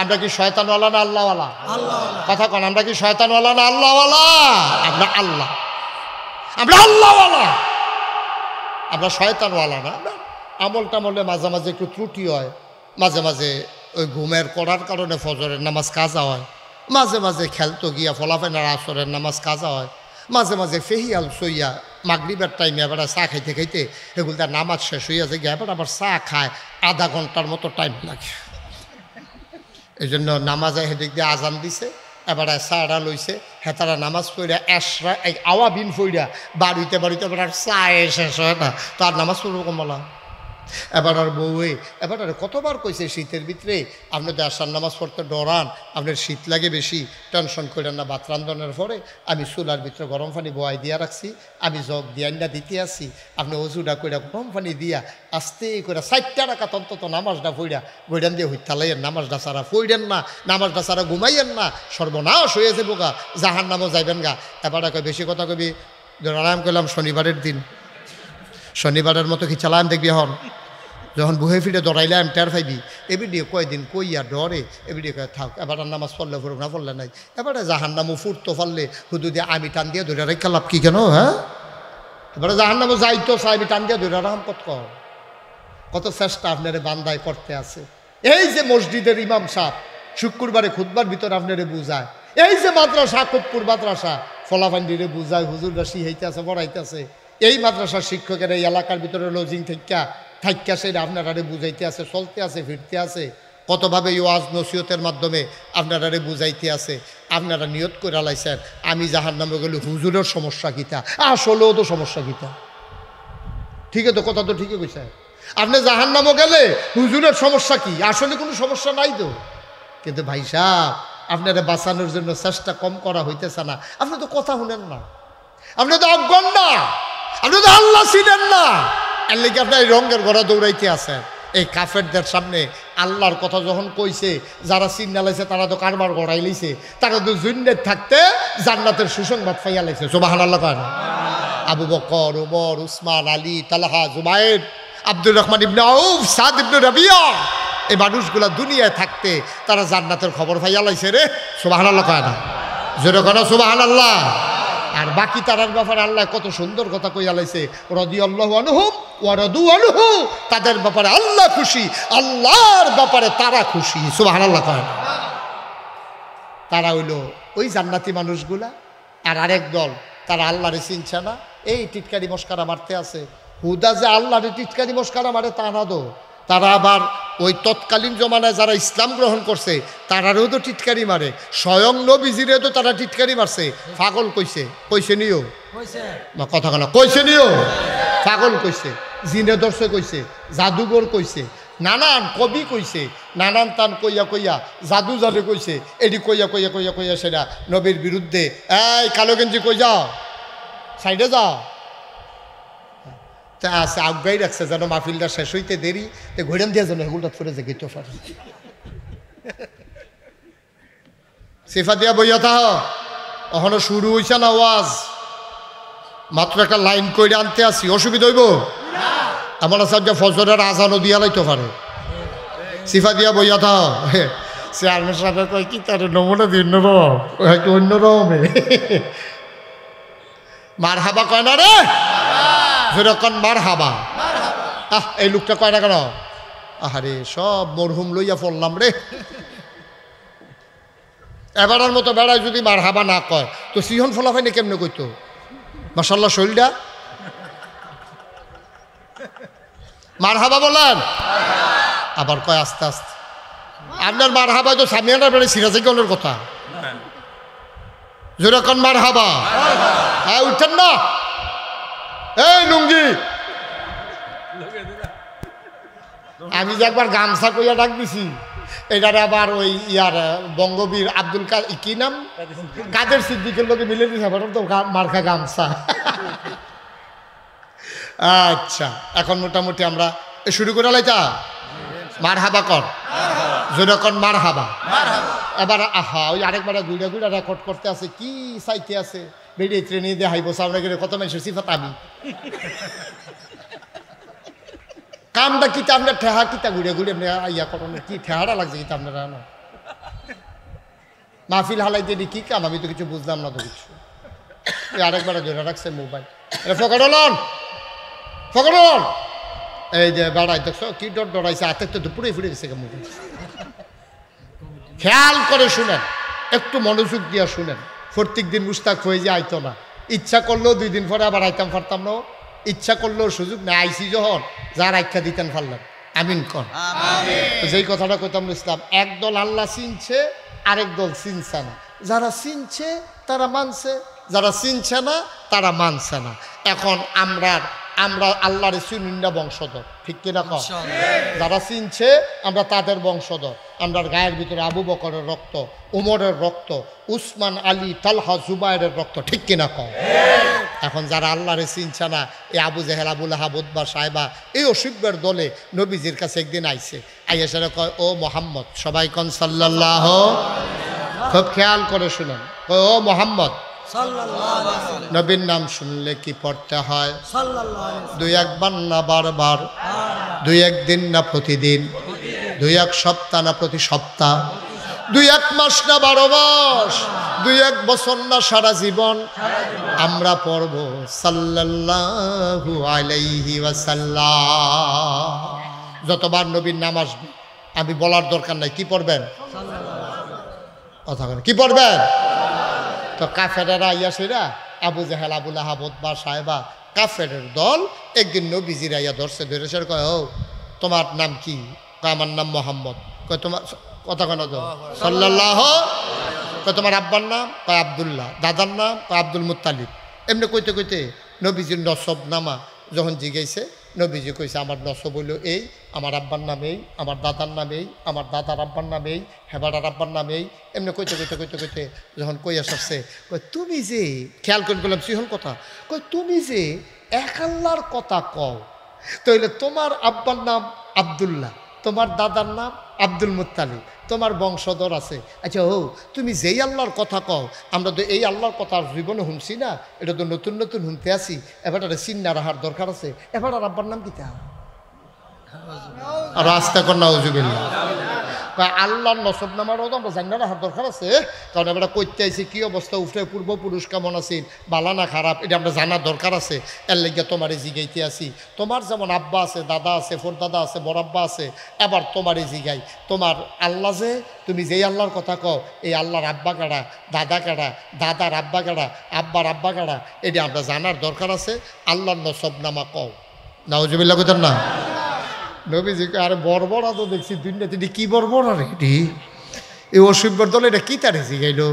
Speaker 1: আমরা কি শয়তানওয়ালা না আল্লাহওয়ালা কথা কন আমরা কি শয়তানওয়ালা না আল্লাহওয়ালা আমরা আল্লাহ আমরা আল্লাহওয়ালা আমরা শয়তানওয়ালা না আমল টামলে মাঝে মাঝে একটু ত্রুটি হয় মাঝে মাঝে ওই ঘুমের করার কারণে ফজরের নামাজ কাজা হয় মাঝে মাঝে খেলতো গিয়া ফলাফেনার আসরের নামাজ কাজা হয় মাঝে মাঝে ফেহিয়াল সইয়া মাগরিবের টাইমে এবার চা খাইতে খাইতে এগুলো নামাজ শেষ হইয়া যায় এবার আবার চা খায় আধা ঘন্টার মতো টাইম লাগে এই জন্য নামাজে হেঁটে দিয়ে আজান দিছে এবার চাড়া লইছে হেতারা নামাজ পড়িয়া এসরা এই আওয়াবিন ফইরা বাড়িতে বাড়িতে এবার চা শেষ হয় না তার নামাজ পড়বো কমলা এবার আর বউয়ে এবার আর কতবার কইছে শীতের ভিতরে আপনি তো আসার নামাজ পড়তে ডরান আপনার শীত লাগে বেশি টেনশন করেন না বাত রান্ধনের পরে আমি চুলার ভিতরে গরম পানি বয়াই দিয়া রাখছি আমি জগ দিয়ান্ডা দিতে আসি আপনি অজুডা কইরা গরম পানি দিয়া আস্তে করে চারটা টাকা তন্তত নামাজটা ফুইরা বইডান দিয়ে হইতালাইয়ের নামাজটা সারা ফইডেন না নামাজটা সারা ঘুমাইয়েন না সর্বনাশ হয়ে যাবো গা জাহার নামও যাইবেন গা এবার বেশি কথা কবি আরাম করলাম শনিবারের দিন শনিবারের মতো কি চালান দেখবি হন যখন বুহে ফিরে দৌড়াইলাম টের ফাইবি এবিডি কয়দিন কইয়া ডরে এবিডি কয়ে থাক এবার নামাজ পড়লে ফুরুক না পড়লে নাই এবারে জাহান নামো ফুরতো পারলে হুদু দিয়ে আমি টান দিয়ে ধরে রেখা লাভ কি কেন হ্যাঁ এবারে জাহান নামও যাইতো আমি টান দিয়ে ধরে রাম কত কর কত চেষ্টা আপনার বান্দায় করতে আছে এই যে মসজিদের ইমাম সাহ শুক্রবারে খুদবার ভিতর আপনারে বুঝায় এই যে মাদ্রাসা কপ্পুর মাদ্রাসা ফলাফান্ডিরে বুঝায় হুজুররা হইতে আছে পড়াইতে আছে এই মাদ্রাসার শিক্ষকের এই এলাকার ভিতরে লজিং থাইকা থাইকা সেটা আপনারা বুঝাইতে আছে চলতে আছে ফিরতে আছে কতভাবে ওয়াজ নসিহতের মাধ্যমে আপনারা বুঝাইতে আছে আপনারা নিয়ত করে লাইছেন আমি যাহার নামে গেলে হুজুরের সমস্যা কিতা আসলেও তো সমস্যা কিতা ঠিক তো কথা তো ঠিকই স্যার আপনি যাহার নামও গেলে হুজুরের সমস্যা কি আসলে কোনো সমস্যা নাই তো কিন্তু ভাই সাহ আপনারা বাঁচানোর জন্য চেষ্টা কম করা হইতেছে না আপনি তো কথা শুনেন না আপনি তো অজ্ঞান না আপনি তো আল্লাহ ছিলেন না এর আপনার এই রঙের ঘোড়া দৌড়াইতে আছেন এই কাফেরদের সামনে আল্লাহর কথা যখন কইছে যারা চিন্না লাইছে তারা তো কারবার গড়াই লইছে তারা তো জুন্নের থাকতে জান্নাতের সুসংবাদ পাইয়া লাইছে সোবাহান আল্লাহ আবু বকর উমর উসমান আলী তালাহা জুবায়ের আব্দুর রহমান ইবনে আউফ সাদ ইবনু রাবিয়া এই মানুষগুলা দুনিয়ায় থাকতে তারা জান্নাতের খবর পাইয়া লাইছে রে সোবাহান আল্লাহ কয়না জোরে কেন সুবাহান আল্লাহ আর বাকি তারার ব্যাপারে আল্লাহ কত সুন্দর কথা কই আলাইছে রদি আল্লাহ আনহুম রদু আনহু তাদের ব্যাপারে আল্লাহ খুশি আল্লাহর ব্যাপারে তারা খুশি সুবাহ আল্লাহ কয় তারা হইল ওই জান্নাতি মানুষগুলা আর আরেক দল তারা আল্লাহরে চিনছে না এই টিটকারি মস্কারা মারতে আছে হুদা যে আল্লাহরে টিটকারি মস্কারা মারে তা না দো তারা আবার ওই তৎকালীন জমানায় যারা ইসলাম গ্রহণ করছে তারারও তো টিটকারি মারে স্বয়ং নবীজিরেও তো তারা টিটকারি মারছে পাগল কইছে কইছে নিও কথা কেন কইছে নিও ফাগল কইছে জিনে দর্শে কইছে জাদুঘর কইছে নানান কবি কইছে নানান তান কইয়া কইয়া জাদু জাদু কইছে এটি কইয়া কইয়া কইয়া কইয়া সেটা নবীর বিরুদ্ধে এই কালো গেঞ্জি কই যাও সাইডে যাও তা আছে আগাই রাখছে যেন মাহফিলটা শেষ হইতে দেরি তো ঘুরেন দিয়ে যেন হেগুলটা ফুরে যে গেতে পারে সিফা দিয়া বইয়া তাহ এখনো শুরু হইছে না ওয়াজ মাত্র একটা লাইন কইরে আনতে আসি অসুবিধা হইব আমার যে ফজরের আজানও দিয়া লাইতে পারে সিফা দিয়া বইয়া তাহ চেয়ারম্যান সাহেব কয় কি তার নমুনা ভিন্ন রম মার হাবা কয় না রে যেরকম মার হাবা আহ এই লোকটা কয়টা কেন আহারে সব মরহুম লইয়া পড়লাম রে এবারের মতো বেড়ায় যদি মার হাবা না কয় তো সিহন হয়নি কেমনে করতো মাসাল্লাহ শৈলটা মার হাবা বলেন আবার কয় আস্তে আস্তে আপনার মার হাবা তো সামিয়ানার বেড়ে সিরাজে কথা যেরকম মার হাবা হ্যাঁ, হ্যাঁ উঠছেন না এই লুঙ্গি আমি যে একবার গামছা কইয়া ডাক দিছি এটার আবার ওই ইয়ার বঙ্গবীর আব্দুল কি নাম কাদের সিদ্দিকের লোকে মিলে দিছে আবার তো মার্কা গামছা আচ্ছা এখন মোটামুটি আমরা শুরু করে লাইতা মার হাবা কর জোরকন মার হাবা এবার আহা ওই আরেকবার গুড়া গুড়া রেকর্ড করতে আছে কি চাইতে আছে বেড়ে ট্রেনে দিয়ে হাইব সামনে গেলে কত মানুষের সিফাত আমি কামটা কিতা আপনার ঠেহা কিতা ঘুরে ঘুরে আপনি আইয়া না কি ঠেহাটা লাগছে কিতা আপনারা না মাহফিল দিয়ে কি কাম আমি তো কিছু বুঝলাম না তো কিছু আরেকবার ধরে রাখছে মোবাইল এটা ফকরলন ফকরলন এই যে বেড়াই দেখছো কি ডট ডরাইছে আতে তো দুপুরে ফিরে গেছে মোবাইল খেয়াল করে শুনেন একটু মনোযোগ দিয়া শুনেন প্রত্যেক দিন মুস্তাক হয়ে যে আইতো না ইচ্ছা করলেও দুই দিন পরে আবার আইতাম পারতাম না ইচ্ছা করলেও সুযোগ না আইসি যখন যার আখ্যা দিতেন পারলাম আমিন কর যেই কথাটা কইতাম ইসলাম এক দল আল্লাহ চিনছে আরেক দল চিনছে না যারা চিনছে তারা মানছে যারা চিনছে না তারা মানছে না এখন আমরা আমরা আল্লাহরে চিনুন্না বংশধর ঠিক কিনা কম যারা চিনছে আমরা তাদের বংশধর আমরা গায়ের ভিতরে আবু বকরের রক্ত উমরের রক্ত উসমান আলী তালহা জুবাইরের রক্ত ঠিক কিনা কম এখন যারা আল্লাহরে চিনছে না এই আবু জাহেল আবুল হাবুদ্বা সাহেবা এই অসুখের দলে নবীজির কাছে একদিন আইছে আইয়া কয় ও মোহাম্মদ সবাই কন সাল্লাহ খুব খেয়াল করে শুনেন কয় ও মোহাম্মদ নবীর নাম শুনলে কি পড়তে হয় দুই একবার না বারবার দুই একদিন না প্রতিদিন দুই এক সপ্তাহ না প্রতি সপ্তাহ দুই এক মাস না বারো মাস দুই এক বছর না সারা জীবন আমরা পড়ব সাল্লাল্লাহু আলাইহি ওয়াসাল্লাম যতবার নবীর নাম আসবে আমি বলার দরকার নাই কি পড়বেন কথা কি পড়বেন তো কাফেরেরা ইয়াসিরা আবু জাহেল আবুল আহাবত বা সাহেবা কাফেরের দল একদিন নবীজির ইয়া ধরছে ধরে সে কয় ও তোমার নাম কি আমার নাম মোহাম্মদ কয় তোমার কথা কেন তো সাল্লাহ কয় তোমার আব্বার নাম কয় আবদুল্লাহ দাদার নাম কয় আব্দুল মুতালিব এমনি কইতে কইতে নবীজির নসব নামা যখন জিগেছে নবীজি কইছে আমার নসব হইল এই আমার আব্বার নাম এই আমার দাদার নাম এই আমার দাদার আব্বার নাম এই হেবাডার আব্বার নাম এই এমনি কইতে কইতে কইতে কইতে যখন কই আসছে কই তুমি যে খেয়াল করে বললাম সিহল কথা কই তুমি যে এক আল্লাহর কথা কও তাইলে তোমার আব্বার নাম আবদুল্লাহ তোমার দাদার নাম আব্দুল মুতালি তোমার বংশধর আছে আচ্ছা হো তুমি যেই আল্লাহর কথা কও আমরা তো এই আল্লাহর কথা জীবনে শুনছি না এটা তো নতুন নতুন শুনতে আসি এবার আর চিন্না রাহার দরকার আছে এবার আর আব্বার নাম দিতে আর রাস্তা কন্যা আল্লাহর নসব নামার মতো আমরা জানি না দরকার আছে কারণ আমরা করতে আইছি কী অবস্থা উঠে পূর্বপুরুষ কেমন আছেন বালা না খারাপ এটা আমরা জানার দরকার আছে এর লাগিয়া তোমার জিগাইতে আসি তোমার যেমন আব্বা আছে দাদা আছে ফোর দাদা আছে বরাব্বা আছে এবার তোমার জিগাই তোমার আল্লাহ যে তুমি যেই আল্লাহর কথা কও এই আল্লাহর আব্বা কাড়া দাদা কাড়া দাদার আব্বা কাড়া আব্বার আব্বা কাড়া এটা আমরা জানার দরকার আছে আল্লাহর নসব নামা কও নাওজবিল্লা কোথার না নবীজি আর বর্বরা তো দেখছি তিনি কি বর্বরা রে এটি এই অসভ্যর দল এটা কী তারে জিগাইলো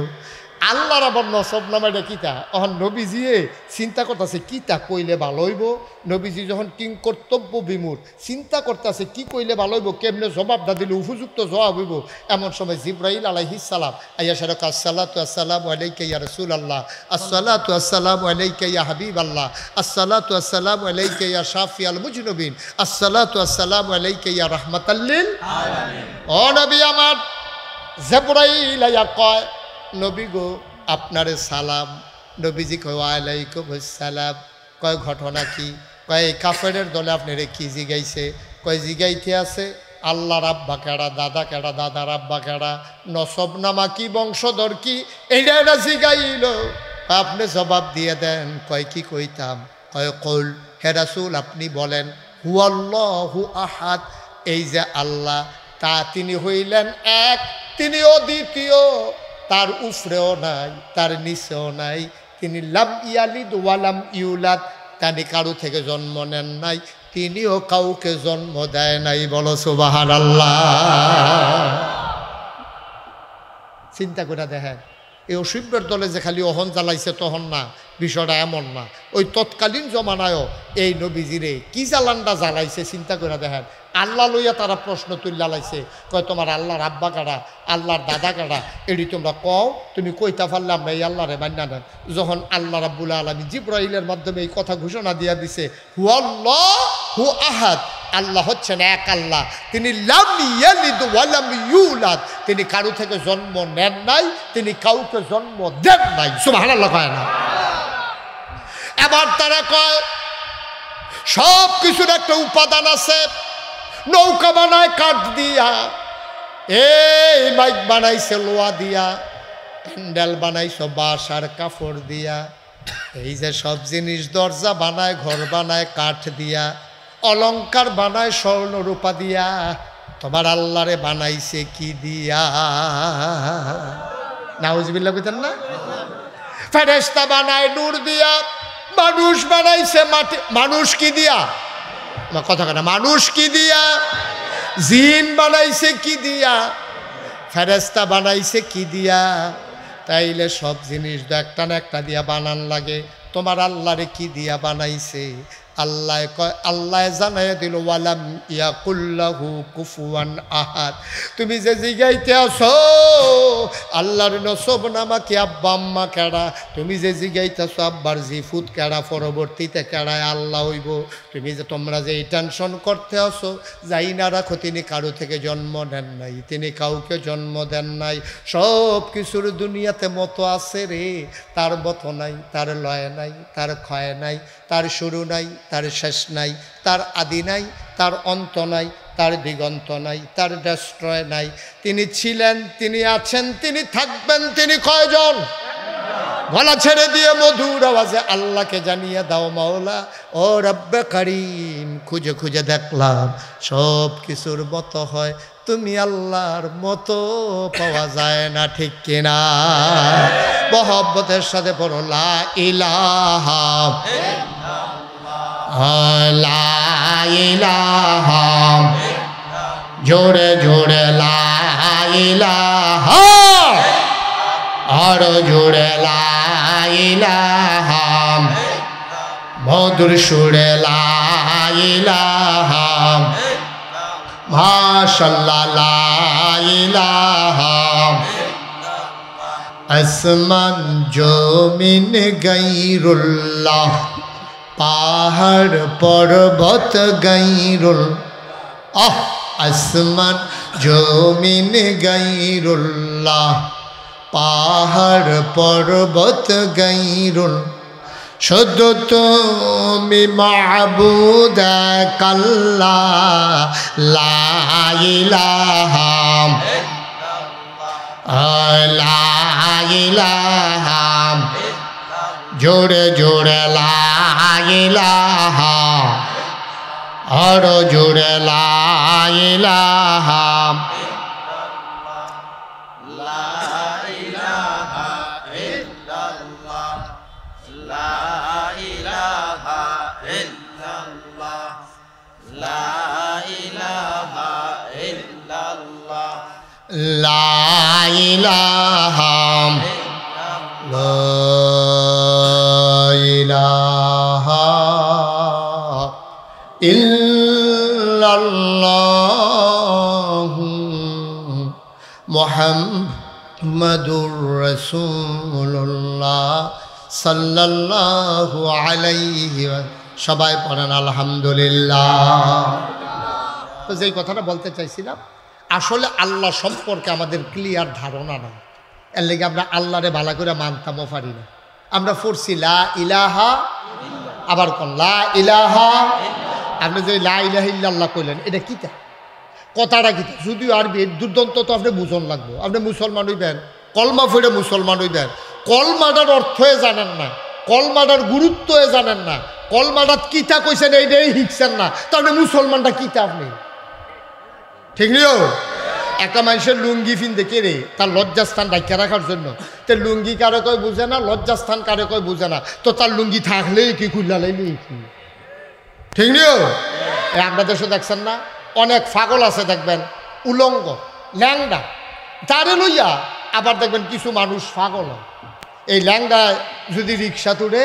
Speaker 1: আল্লাহর বর্ণ সব নামাটা কিতা অহন নবীজিয়ে চিন্তা করতেছে কিতা কইলে ভালো হইব নবীজি যখন কিং কর্তব্য বিমূর চিন্তা করতেছে কি কইলে ভালো হইব কেমনে জবাবটা দিলে উপযুক্ত জবাব হইব এমন সময় জিব্রাহিল আলাইহিসালাম আয়া সারক আসসালাতু আসসালাম আলাইকা ইয়া রসুল আল্লাহ আসসালাতু আসসালাম আলাইকা ইয়া হাবিব আল্লাহ আসসালাতু আসসালাম আলাইকা ইয়া শাফি আল মুজনবিন আসসালাতু আসসালাম আলাইকা ইয়া রহমাতাল্লিল আলামিন ও নবী আমার জেব্রাইল আয়া কয় নবী গো আপনারে সালাম নবীজি কয় আলাইকুম সালাম কয় ঘটনা কি কয় এই কাফেরের দলে আপনারে কি জিগাইছে কয় জিগাইতে আছে আল্লাহ রাব্বা কেড়া দাদা কেড়া দাদা রাব্বা কেড়া নসব নামা কি বংশধর কি এইটা এটা জিগাইল আপনি জবাব দিয়ে দেন কয় কি কইতাম কয় কল হেরাসুল আপনি বলেন হু আহাত এই যে আল্লাহ তা তিনি হইলেন এক তিনি অদ্বিতীয় তার উফরেও নাই তার নিচেও নাই তিনি লাম ইয়ালিদ ওয়ালাম ইউলাদ তিনি কারো থেকে জন্ম নেন নাই তিনিও কাউকে জন্ম দেয় নাই বলো সুবাহান চিন্তা করে দেখেন এই অসিব্যের দলে যে খালি অহন জ্বালাইছে তহন না বিষয়টা এমন না ওই তৎকালীন জমানায়ও এই নবীজিরে কি জ্বালানটা জ্বালাইছে চিন্তা করে দেখেন আল্লাহ লইয়া তারা প্রশ্ন তুল্লা লাইছে কয় তোমার আল্লাহর আব্বা কাড়া আল্লাহর দাদা কাড়া এটি তোমরা কও তুমি কইতা পারলাম এই আল্লাহরে মান্না না যখন আল্লাহ রাব্বুল আলমী জিব্রাহিলের মাধ্যমে এই কথা ঘোষণা দিয়া দিছে হু আল্লাহ হু আহাদ আল্লাহ হচ্ছেন এক আল্লাহ তিনি তিনি কারো থেকে জন্ম নেন নাই তিনি কাউকে জন্ম দেন নাই আল্লাহ কয় না এবার তারা কয় সব কিছুর একটা উপাদান আছে নৌকা বানায় কাঠ দিয়া এই বাইক বানাইছে লোয়া দিয়া প্যান্ডেল বানাইছো বাঁশ আর কাপড় দিয়া এই যে সব জিনিস দরজা বানায় ঘর বানায় কাঠ দিয়া অলংকার বানায় স্বর্ণ রূপা দিয়া তোমার আল্লাহরে বানাইছে কি দিয়া উজবিল্লা বুঝতেন না ফেরেস্তা বানায় নূর দিয়া মানুষ বানাইছে মাটি মানুষ কি দিয়া কথা কেনা মানুষ কি দিয়া জিন বানাইছে কি দিয়া ফেরেস্তা বানাইছে কি দিয়া তাইলে সব জিনিস দু একটা না একটা দিয়া বানান লাগে তোমার আল্লাহরে কি দিয়া বানাইছে আল্লাহ কয় আল্লাহ জানাই দিল ওয়ালাম কুল্লাহু কুফুয়ান আহাদ তুমি যে জিগাইতে আসো আল্লাহর নসব নামা কি আব্বা আম্মা কেড়া তুমি যে জিগাইতে আসো আব্বার জিফুত কেড়া পরবর্তীতে কেড়ায় আল্লাহ হইব তুমি যে তোমরা যে এই টেনশন করতে আসো যাই না রাখো তিনি কারো থেকে জন্ম নেন নাই তিনি কাউকে জন্ম দেন নাই সব কিছুর দুনিয়াতে মতো আছে রে তার মতো নাই তার লয় নাই তার ক্ষয় নাই তার শুরু নাই তার শেষ নাই তার আদি নাই তার অন্ত নাই তার দিগন্ত নাই তার ডেস্ট্রয় নাই তিনি ছিলেন তিনি আছেন তিনি থাকবেন তিনি কয়জন গলা ছেড়ে দিয়ে মধুর আওয়াজে আল্লাহকে জানিয়ে দাও মাওলা ও রব্বে কারিম খুঁজে খুঁজে দেখলাম সব কিছুর মতো হয় তুমি আল্লাহর মতো পাওয়া যায় না ঠিক কিনা মহব্বতের সাথে পড়ো লা ইলাহা লা ইলাহা জোরে জোরে লা ইলাহা ধর জুড়ে লাইলাহাম মধুর সুরে লাইলাহাম মাশাল্লাহ লাইলাহাম আসমান জমিন গৈরুল্লাহ পাহাড় পর্বত গৈরুল আহ আসমান জমিন গৈরুল্লাহ পাহাড় পর্বত গৈরুল শুধু তুমি মাবুদ কাল্লা লাইলাহাম লাইলাহাম জোরে জোরে লাইলাহা
Speaker 2: আর জোরে
Speaker 1: লাইলাহাম লাইলাহাম লাইলাহা ইল্লাল্লাহ মুহাম্মাদুর রাসূলুল্লাহ সাল্লাল্লাহু আলাইহি সবাই পড়েন আলহামদুলিল্লাহ তো যেই কথাটা বলতে চাইছিলাম আসলে আল্লাহ সম্পর্কে আমাদের ক্লিয়ার ধারণা নাই এর লেগে আমরা আল্লাহরে ভালা করে মানতামও পারি না আমরা পড়ছি লা ইলাহা আবার কন লা ইলাহা আপনি যে লা ইলাহ ইল্লাল্লাহ কইলেন এটা কিতা কথাটা কি যদিও আরবি দুর্দন্ত তো আপনি বুঝন লাগবো আপনি মুসলমান হইবেন কলমা ফিরে মুসলমান হইবেন কলমাটার অর্থে জানেন না কলমাটার গুরুত্বয়ে জানেন না কলমাটার কিতা কইছেন এইটাই শিখছেন না তাহলে মুসলমানটা কিতা আপনি ঠিক নিও একটা মানুষের লুঙ্গি ফিনতে কে রে তার লজ্জা স্থান ডাকিয়ে রাখার জন্য তো লুঙ্গি কারো কই বুঝে না লজ্জা স্থান কারো কই বুঝে না তো তার লুঙ্গি থাকলেই কি খুললালেই কি ঠিক নিও আমরা দেশে দেখছেন না অনেক ফাগল আছে দেখবেন উলঙ্গ ল্যাংডা তারে লইয়া আবার দেখবেন কিছু মানুষ ফাগল এই ল্যাংডা যদি রিক্সা তুলে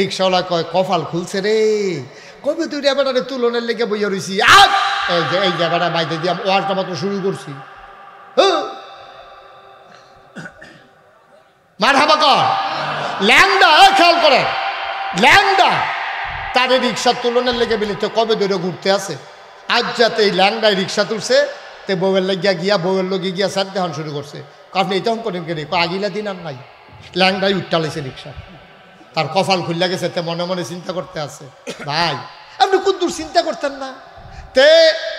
Speaker 1: রিক্সাওয়ালা কয় কপাল খুলছে রে কবি তুই রেবাটারে তুলনের লেগে বইয়া রয়েছি আর এই যে এই জায়গাটা বাইতে দিয়ে ওয়ারটা মাত্র শুরু করছি মার হাবা কর ল্যাংডা খেয়াল করে ল্যাংডা তারে রিক্সার তুলনের লেগে বিলিত কবে ধরে ঘুরতে আছে আজ যাতে এই ল্যাংডায় রিক্সা তুলছে তে বউয়ের লাগিয়া গিয়া বউয়ের লগে গিয়া স্যার দেখান শুরু করছে কারণ এটা করেন কেন আগিলা দিন আর নাই ল্যাংডায় উঠটালেছে রিক্সা তার কফাল খুললে গেছে তে মনে মনে চিন্তা করতে আছে ভাই আপনি কুদ্দুর চিন্তা করতেন না তে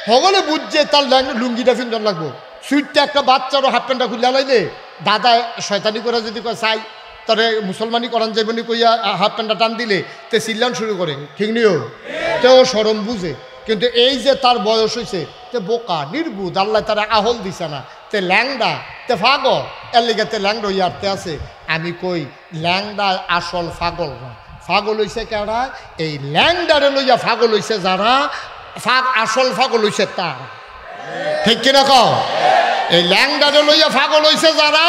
Speaker 1: হগলে বুঝছে তার লুঙ্গিটা সুন্দর লাগবো সুইটটা একটা বাচ্চারও হাফ প্যান্টটা খুললে লাইলে দাদা শয়তানি করে যদি কয় চাই তারে মুসলমানি করান যাইবনি কইয়া হাফ প্যান্টটা টান দিলে তে চিল্লান শুরু করে ঠিক নিও তে ও সরম বুঝে কিন্তু এই যে তার বয়স হয়েছে তে বোকা নির্বুধ আল্লাহ তারা আহল দিছে না তে ল্যাংডা তে ফাগল এর লিগে তে ল্যাংডো ইয়ারতে আছে আমি কই ল্যাংডা আসল ফাগল না ফাগল হইছে কারা এই ল্যাংডারে লইয়া ফাগল হইছে যারা ফাগ আসল ফাগল হইছে তার ঠিক কিনা কও এই ল্যাংডারে লইয়া ফাগল হইছে যারা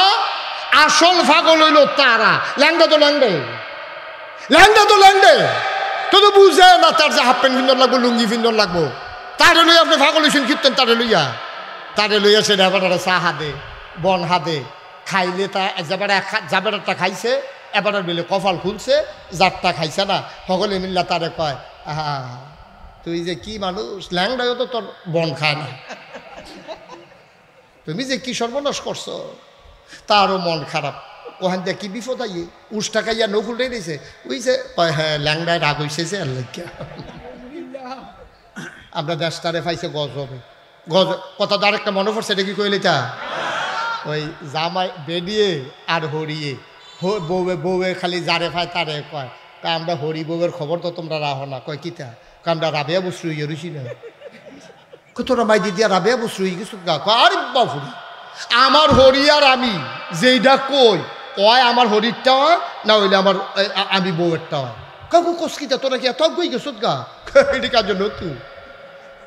Speaker 1: আসল ফাগল হইল তারা ল্যাংডা তো ল্যাংডে ল্যাংডা তো ল্যাংডে তো তো বুঝে না তার যে হাফ প্যান্ট ফিন্দর লাগবো লুঙ্গি ফিন্দর লাগবো তারে লইয়া আপনি ফাগল হইছেন কীর্তন তারে লইয়া তারে লইয়া সে এবারে চা হাতে বন হাতে খাইলে তা যাবার যাবারটা খাইছে এবারের বেলে কপাল খুলছে যারটা খাইছে না সকলে মিল্লা তারে কয় হ্যাঁ তুই যে কি মানুষ ল্যাংডাও তো তোর বন খায় না তুমি যে কি সর্বনাশ করছো তারও মন খারাপ ওখান থেকে কি বিপদ আইয়ে উষ্টা খাইয়া নকুল দিয়েছে ওই যে কয় হ্যাঁ ল্যাংড়ায় রাগ হয়েছে যে আল্লাহ আমরা দেশটারে পাইছে গজবে গজ কথা তো একটা মনে পড়ছে এটা কি কইলে চা ওই জামাই বেডিয়ে আর হরিয়ে বউয়ে বউয়ে খালি যারে ফায় তারে কয় তা আমরা হরি বউয়ের খবর তো তোমরা রাহো না কয় কিতা তা আমরা রাবেয়া বসু ইয়ে রুচি না কতটা মাই দিয়া রাবেয়া বসু ইয়ে কিছু গা কয় আরে বাবু আমার হরি আর আমি যেইটা কই কয় আমার হরিরটা হয় না হইলে আমার আমি বউয়েরটা হয় কাকু কসকিতা তোরা কি এত গই গেছত গা এটা কার জন্য তুই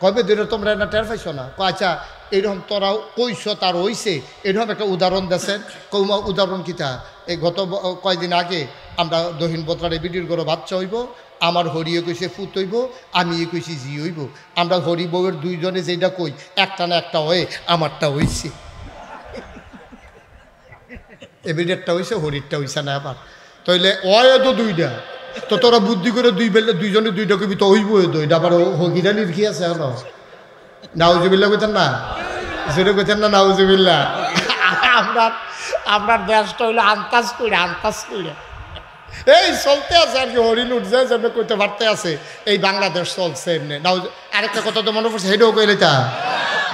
Speaker 1: কবে ধরে তোমরা এটা টের পাইছো না কো আচ্ছা এইরকম তোরা কইস তার হইছে এরকম একটা উদাহরণ দেশেন কৌমা উদাহরণ কিতা এই গত কয়েকদিন আগে আমরা দহিন বতরারে বিডির করে বাচ্চা হইব আমার হরিয়ে কইছে ফুত হইব আমি এ কইছি জি হইব আমরা হরি বউয়ের দুইজনে যেটা কই একটা না একটা হয়ে আমারটা হইছে [laughs] এবিডেরটা হইছে হরিরটা হইছে না আবার তাইলে অয় তো দুইটা তো তোরা বুদ্ধি করে দুই বেলে দুইজনে দুইটা কবি তো ওই বই আবার হিরানির কি আছে হলো নাউজিবিল্লা কইতেন না সেটা কইতেন না নাউজিবিল্লা আপনার আপনার দেশটা হইলো আন্তাজ করে আন্তাজ করে এই চলতে আছে আর কি হরিণ উঠছে যেমন কইতে পারতে আছে এই বাংলাদেশ চলছে এমনি নাও আরেকটা কথা তো মনে পড়ছে সেটাও কইলে তা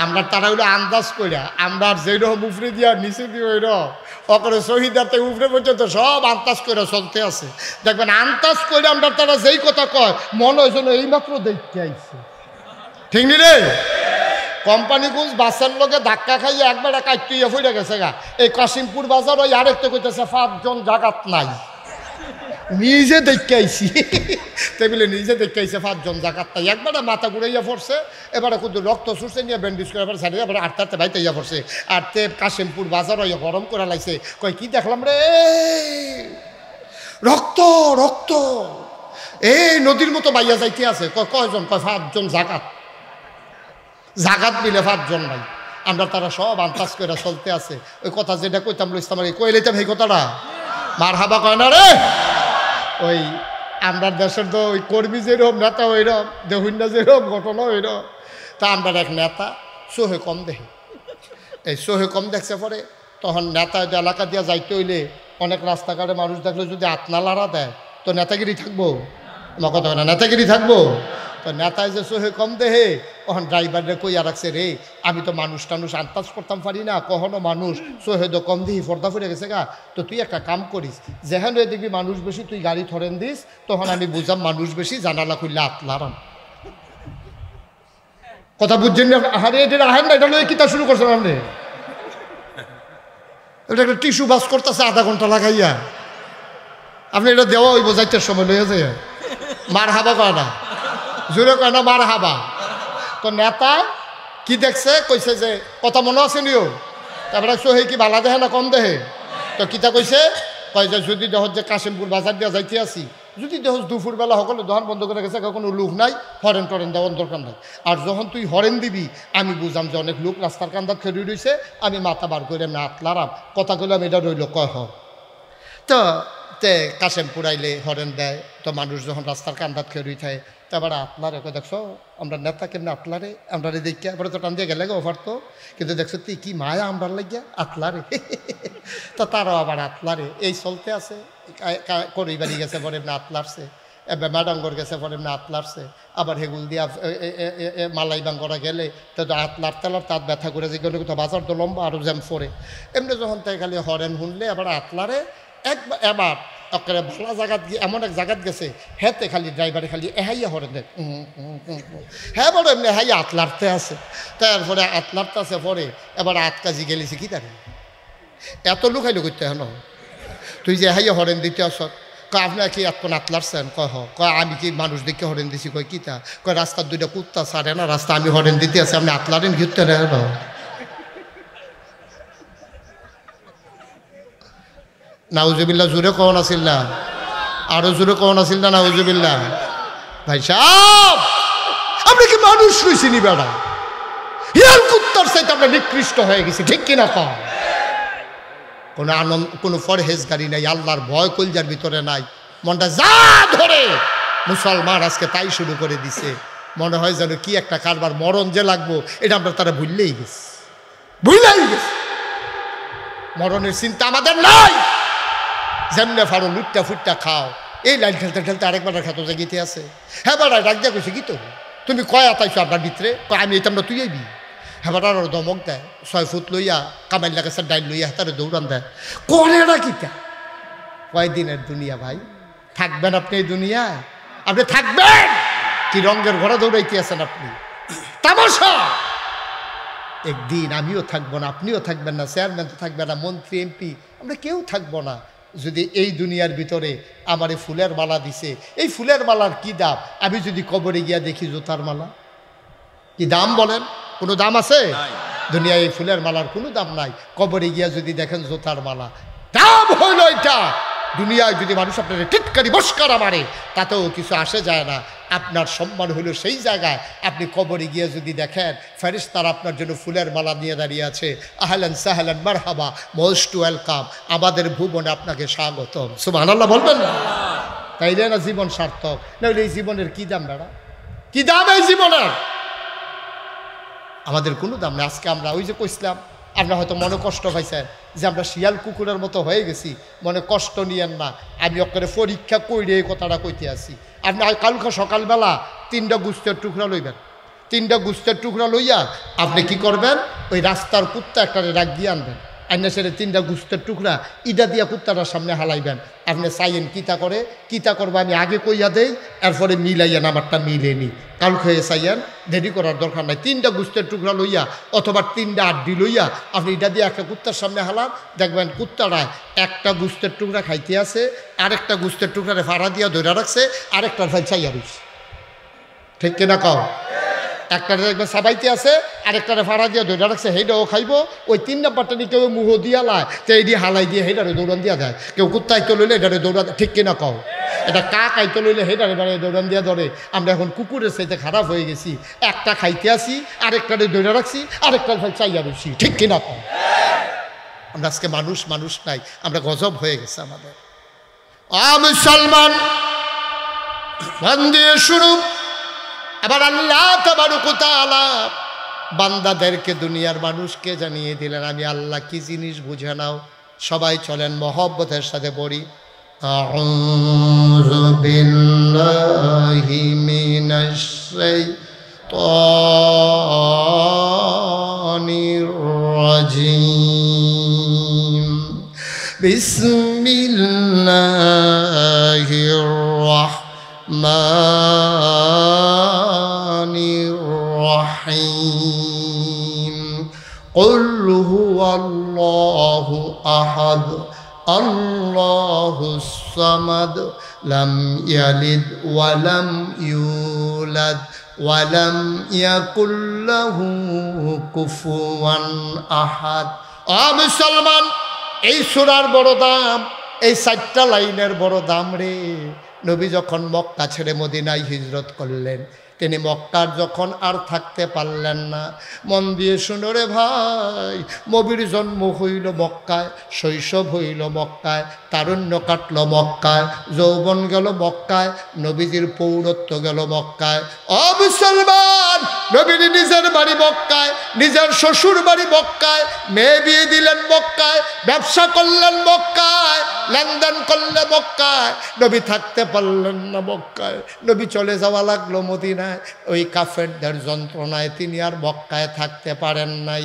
Speaker 1: আমরা তারা হইলো আন্দাজ কইরা আমরা যেই রকম উফরে দিয়া নিচে দিয়ে ওই রহ অকরে শহীদাতে উফরে পর্যন্ত সব আন্তাজ করে চলতে আছে দেখবেন আন্তাজ করে আমরা তারা যেই কথা কয় মনে হয় যেন এইমাত্র দেখতে আইছে ঠিক নিলে কোম্পানি কোম্পানিগঞ্জ বাসের লোকে ধাক্কা খাইয়ে একটু ইয়ে ফুটে গেছে গা এই কাশিমপুর বাজার ওই আরেকটা কইতেছে পাঁচজন জাগাত নাই নিজে দেখাইছি টেবিলে বলে নিজে দেখাইছে পাঁচজন জাকাত তাই একবারে মাথা ঘুরাইয়া পড়ছে এবারে কিন্তু রক্ত সুরছে নিয়ে ব্যান্ডেজ করে এবার ছাড়িয়ে এবার আটটাতে ভাই ইয়া পড়ছে আর তে কাশিমপুর বাজার হইয়া গরম করে লাগছে কয় কি দেখলাম রে রক্ত রক্ত এই নদীর মতো বাইয়া যাইতে আছে কয় কয়জন কয় পাঁচজন জাকাত জাকাত মিলে পাঁচজন ভাই আমরা তারা সব আন্তাজ করে চলতে আছে ওই কথা যেটা কইতাম লইতাম আর কইলাইতাম সেই কথাটা মার হাবা কয় না রে ওই আমরা দেশের তো ওই কর্মী যেরকম নেতা ওইরকম দেহুন্না যেরকম ঘটনা ওইরকম তা আমরা এক নেতা সোহে কম দেখে এই সোহে কম দেখছে পরে তখন নেতা এলাকা দিয়া যাইতে হইলে অনেক রাস্তাঘাটে মানুষ দেখলে যদি আতনা লাড়া দেয় তো নেতাগিরি থাকবো আমার কথা না নেতাগিরি থাকবো তো নেতায় যে সোহে কম দেহে কখন ড্রাইভারে কইয়া রাখছে রে আমি তো মানুষ টানুষ আন্দাজ করতাম পারি না কখনো মানুষ সোহে তো কম দিহি ফর্দা ফুরে গেছে গা তো তুই একটা কাম করিস যেহেন দেখবি মানুষ বেশি তুই গাড়ি ধরেন দিস তখন আমি বুঝাম মানুষ বেশি জানালা খুললে আতলারাম কথা বুঝছেন না আহারে এটা আহেন না এটা কিতা শুরু করছেন আপনি এটা একটা টিস্যু বাস করতেছে আধা ঘন্টা লাগাইয়া আপনি এটা দেওয়া ওই বোঝাইতে সময় লইয়া যায় মার হাবা না জোরে কয় না মার হাবা তো নেতা কি দেখছে কইছে যে কথা মনে আছে নিও তারপরে সহি কি বালা দেহে না কম দেহে তো কিতা কইছে কয় যে যদি দেহ যে কাশিমপুর বাজার দিয়া যাইতে আসি যদি দেহ বেলা সকলে দোহান বন্ধ করে গেছে কোনো লোক নাই হরেন টরেন দেওয়ার দরকার নাই আর যখন তুই হরেন দিবি আমি বুঝাম যে অনেক লোক রাস্তার কান্দা খেড়ি রয়েছে আমি মাথা বার করে না আতলারাম কথা কইলাম এটা রইল কয় হো তো তে কাশেমপুর আইলে হরেন দেয় তো মানুষ যখন রাস্তার কান্দাত খেড়ি থাকে তারপরে আপনার একে দেখছো আমরা নেতা কেমনি আটলারে আমরা দেখিয়া এবারে তো টান দিয়ে গেলে অফার তো কিন্তু দেখছো তুই কি মায়া আমরা লাগিয়া আতলারে তা তারও আবার আতলারে এই চলতে আছে বাড়ি গেছে পরে না আতলারছে ডাঙ্গর গেছে পরে না আতলারছে আবার হেগুল দিয়া মালাই বাঙ্গরা গেলে তো হাত লাড়তে তাঁত ব্যথা করে যে কোনো কোথাও বাজার তো লম্বা আরও জ্যাম ফোরে এমনি যখন তাই খালি হরেন শুনলে আবার আতলারে এক এবার অকরে ভালো জায়গা গিয়ে এমন এক জায়গা গেছে হেতে খালি ড্রাইভারে খালি এহাইয়া হরে দেখ হ্যাঁ বড় এমনি হাইয়া আতলারতে আছে তারপরে আতলারতে আছে পরে এবার আত কাজি গেলিছে কি তার এত লোক হাইলো করতে হেন তুই যে হাইয়া হরেন দিতে আস কয় আপনার কি এতক্ষণ নাত লাড়ছেন কয় হ কয় আমি কি মানুষ দেখে হরেন দিছি কয় কিতা তা কয় রাস্তার দুইটা কুত্তা সারে না রাস্তা আমি হরেন দিতে আছে আপনি আতলারেন লাড়েন রে হ্যাঁ নাউজুবিল্লা জোরে কোন আসিল না আরো জোরে কোন আসিল না নাউজুবিল্লা ভাই সাহ আপনি কি মানুষ রয়েছি নি বেড়া হিয়াল কুত্তার সাথে আমরা নিকৃষ্ট হয়ে গেছি ঠিক কিনা কম কোনো আনন্দ কোনো ফরহেজগারি নাই আল্লাহর ভয় কলজার ভিতরে নাই মনটা যা ধরে মুসলমান আজকে তাই শুরু করে দিছে মনে হয় যেন কি একটা কারবার মরণ যে লাগবো এটা আমরা তারা ভুললেই গেছি ভুললেই গেছি মরণের চিন্তা আমাদের নাই যেমনে ফারো লুটটা ফুটটা খাও এই লাইন খেলতে খেলতে আরেকবার খাতো জাগিতে আছে হ্যাঁ বাড়া ডাক দিয়া কইছে কি তো তুমি কয় আতাইছো আপনার ভিতরে আমি এটা আমরা তুই আইবি হেবাটার হ্যাঁ দমক দেয় ছয় ফুট লইয়া লাগে গাছের ডাইল লইয়া হাতারে দৌড়ান দেয় করেটা কিটা কয়দিনের দুনিয়া ভাই থাকবেন আপনি এই দুনিয়া আপনি থাকবেন কি রঙ্গের ঘোড়া দৌড়াইতে আছেন আপনি তামাশা একদিন আমিও থাকবো না আপনিও থাকবেন না চেয়ারম্যান তো থাকবে না মন্ত্রী এমপি আমরা কেউ থাকবো না যদি এই দুনিয়ার ভিতরে এই ফুলের মালা দিছে এই ফুলের মালার কি দাম আমি যদি কবরে গিয়া দেখি জুতার মালা কি দাম বলেন কোনো দাম আছে দুনিয়ায় এই ফুলের মালার কোনো দাম নাই কবরে গিয়া যদি দেখেন জুতার মালা দাম হইল এটা দুনিয়ায় যদি মানুষ আপনার টিটকারি বস্কার মারে তাতেও কিছু আসে যায় না আপনার সম্মান হলো সেই জায়গায় আপনি কবরে গিয়ে যদি দেখেন ফেরিস্তার আপনার জন্য ফুলের মালা নিয়ে দাঁড়িয়ে আছে সাহেলেন সাহলান মারহাবা মোস্ট ওয়েলকাম আমাদের ভুবনে আপনাকে স্বাগতম সুমানাল্লাহ বলবেন না তাই না জীবন সার্থক নইলে এই জীবনের কী দাম দাঁড়া কী দাম এই জীবনের আমাদের কোনো দাম নেই আজকে আমরা ওই যে কইসলাম আপনার হয়তো মনে কষ্ট পাইছেন যে আমরা শিয়াল কুকুরের মতো হয়ে গেছি মনে কষ্ট নিয়েন না আমি ওকে পরীক্ষা করে এই কথাটা কইতে আসি আপনি কালকে সকালবেলা তিনটা গুস্তের টুকরা লইবেন তিনটা গুস্তের টুকরা লইয়া আপনি কি করবেন ওই রাস্তার কুত্তা একটা রাগ দিয়ে আনবেন আইনা সেটা তিনটা গুস্তের টুকরা ইটা দিয়া কুত্তাটার সামনে হালাইবেন আপনি চাইয়েন কিতা করে কিতা করবা আমি আগে কইয়া দেই এরপরে মিলাইয়েন আমারটা মিলেনি কাল খেয়ে চাইয়েন দেরি করার দরকার নাই তিনটা গুস্তের টুকরা লইয়া অথবা তিনটা আড্ডি লইয়া আপনি ইটা দিয়ে একটা কুত্তার সামনে হালান দেখবেন কুত্তারা একটা গুস্তের টুকরা খাইতে আছে আরেকটা গুস্তের টুকরা ভাড়া দিয়া ধরে রাখছে আরেকটার ফাইল চাইয়া রয়েছে ঠিক কিনা কাও একটা দেখবে সাবাইতে আছে আরেকটারে ভাড়া দিয়ে দৌড়া রাখছে সেইটাও খাইব ওই তিন নাম্বারটা নিয়ে কেউ মুহ দিয়া লায় তো দিয়ে হালাই দিয়ে সেইটারে দৌড়ান দিয়া যায় কেউ কুত্তা আইতে লইলে এটারে দৌড়া ঠিক কিনা কও এটা কাক আইতে লইলে সেইটারে এটারে দৌড়ান দিয়া ধরে আমরা এখন কুকুরের সাইতে খারাপ হয়ে গেছি একটা খাইতে আসি আরেকটারে ধৈর্য রাখছি আরেকটার ফেল চাইয়া বসি ঠিক কিনা কও আমরা আজকে মানুষ মানুষ নাই আমরা গজব হয়ে গেছে আমাদের আমি মুসলমান বন্দে স্বরূপ এবার আল্লাহ তাবারুকুতালা বান্দাদেরকে দুনিয়ার মানুষকে জানিয়ে দিলেন আমি আল্লাহ কি জিনিস বুঝে নাও সবাই চলেন মহব্বতের সাথে পড়ি বিস্মিল্লাহির রহমান قل هو الله أحد الله الصمد لم يلد ولم يولد ولم يكن له كفوا أحد মুসলমান এই সুরার বড় দাম এই চারটা লাইনের বড় দাম রে নবী যখন মক্কা ছেড়ে মদিনায় হিজরত করলেন তিনি মক্কার যখন আর থাকতে পারলেন না মন দিয়ে শুনো রে ভাই মবির জন্ম হইল মক্কায় শৈশব হইল মক্কায় তারুণ্য কাটল মক্কায় যৌবন গেল মক্কায় নবীজির পৌরত্ব গেল মক্কায় অ মুসলমান নবীর নিজের বাড়ি মক্কায় নিজের শ্বশুর বাড়ি মক্কায় মেয়ে বিয়ে দিলেন মক্কায় ব্যবসা করলেন মক্কায় লেনদেন করলে বক্কায় নবী থাকতে পারলেন না বক্কায় নবী চলে যাওয়া লাগলো মদিনায় ওই কাফেরদের যন্ত্রণায় তিনি আর বক্কায় থাকতে পারেন নাই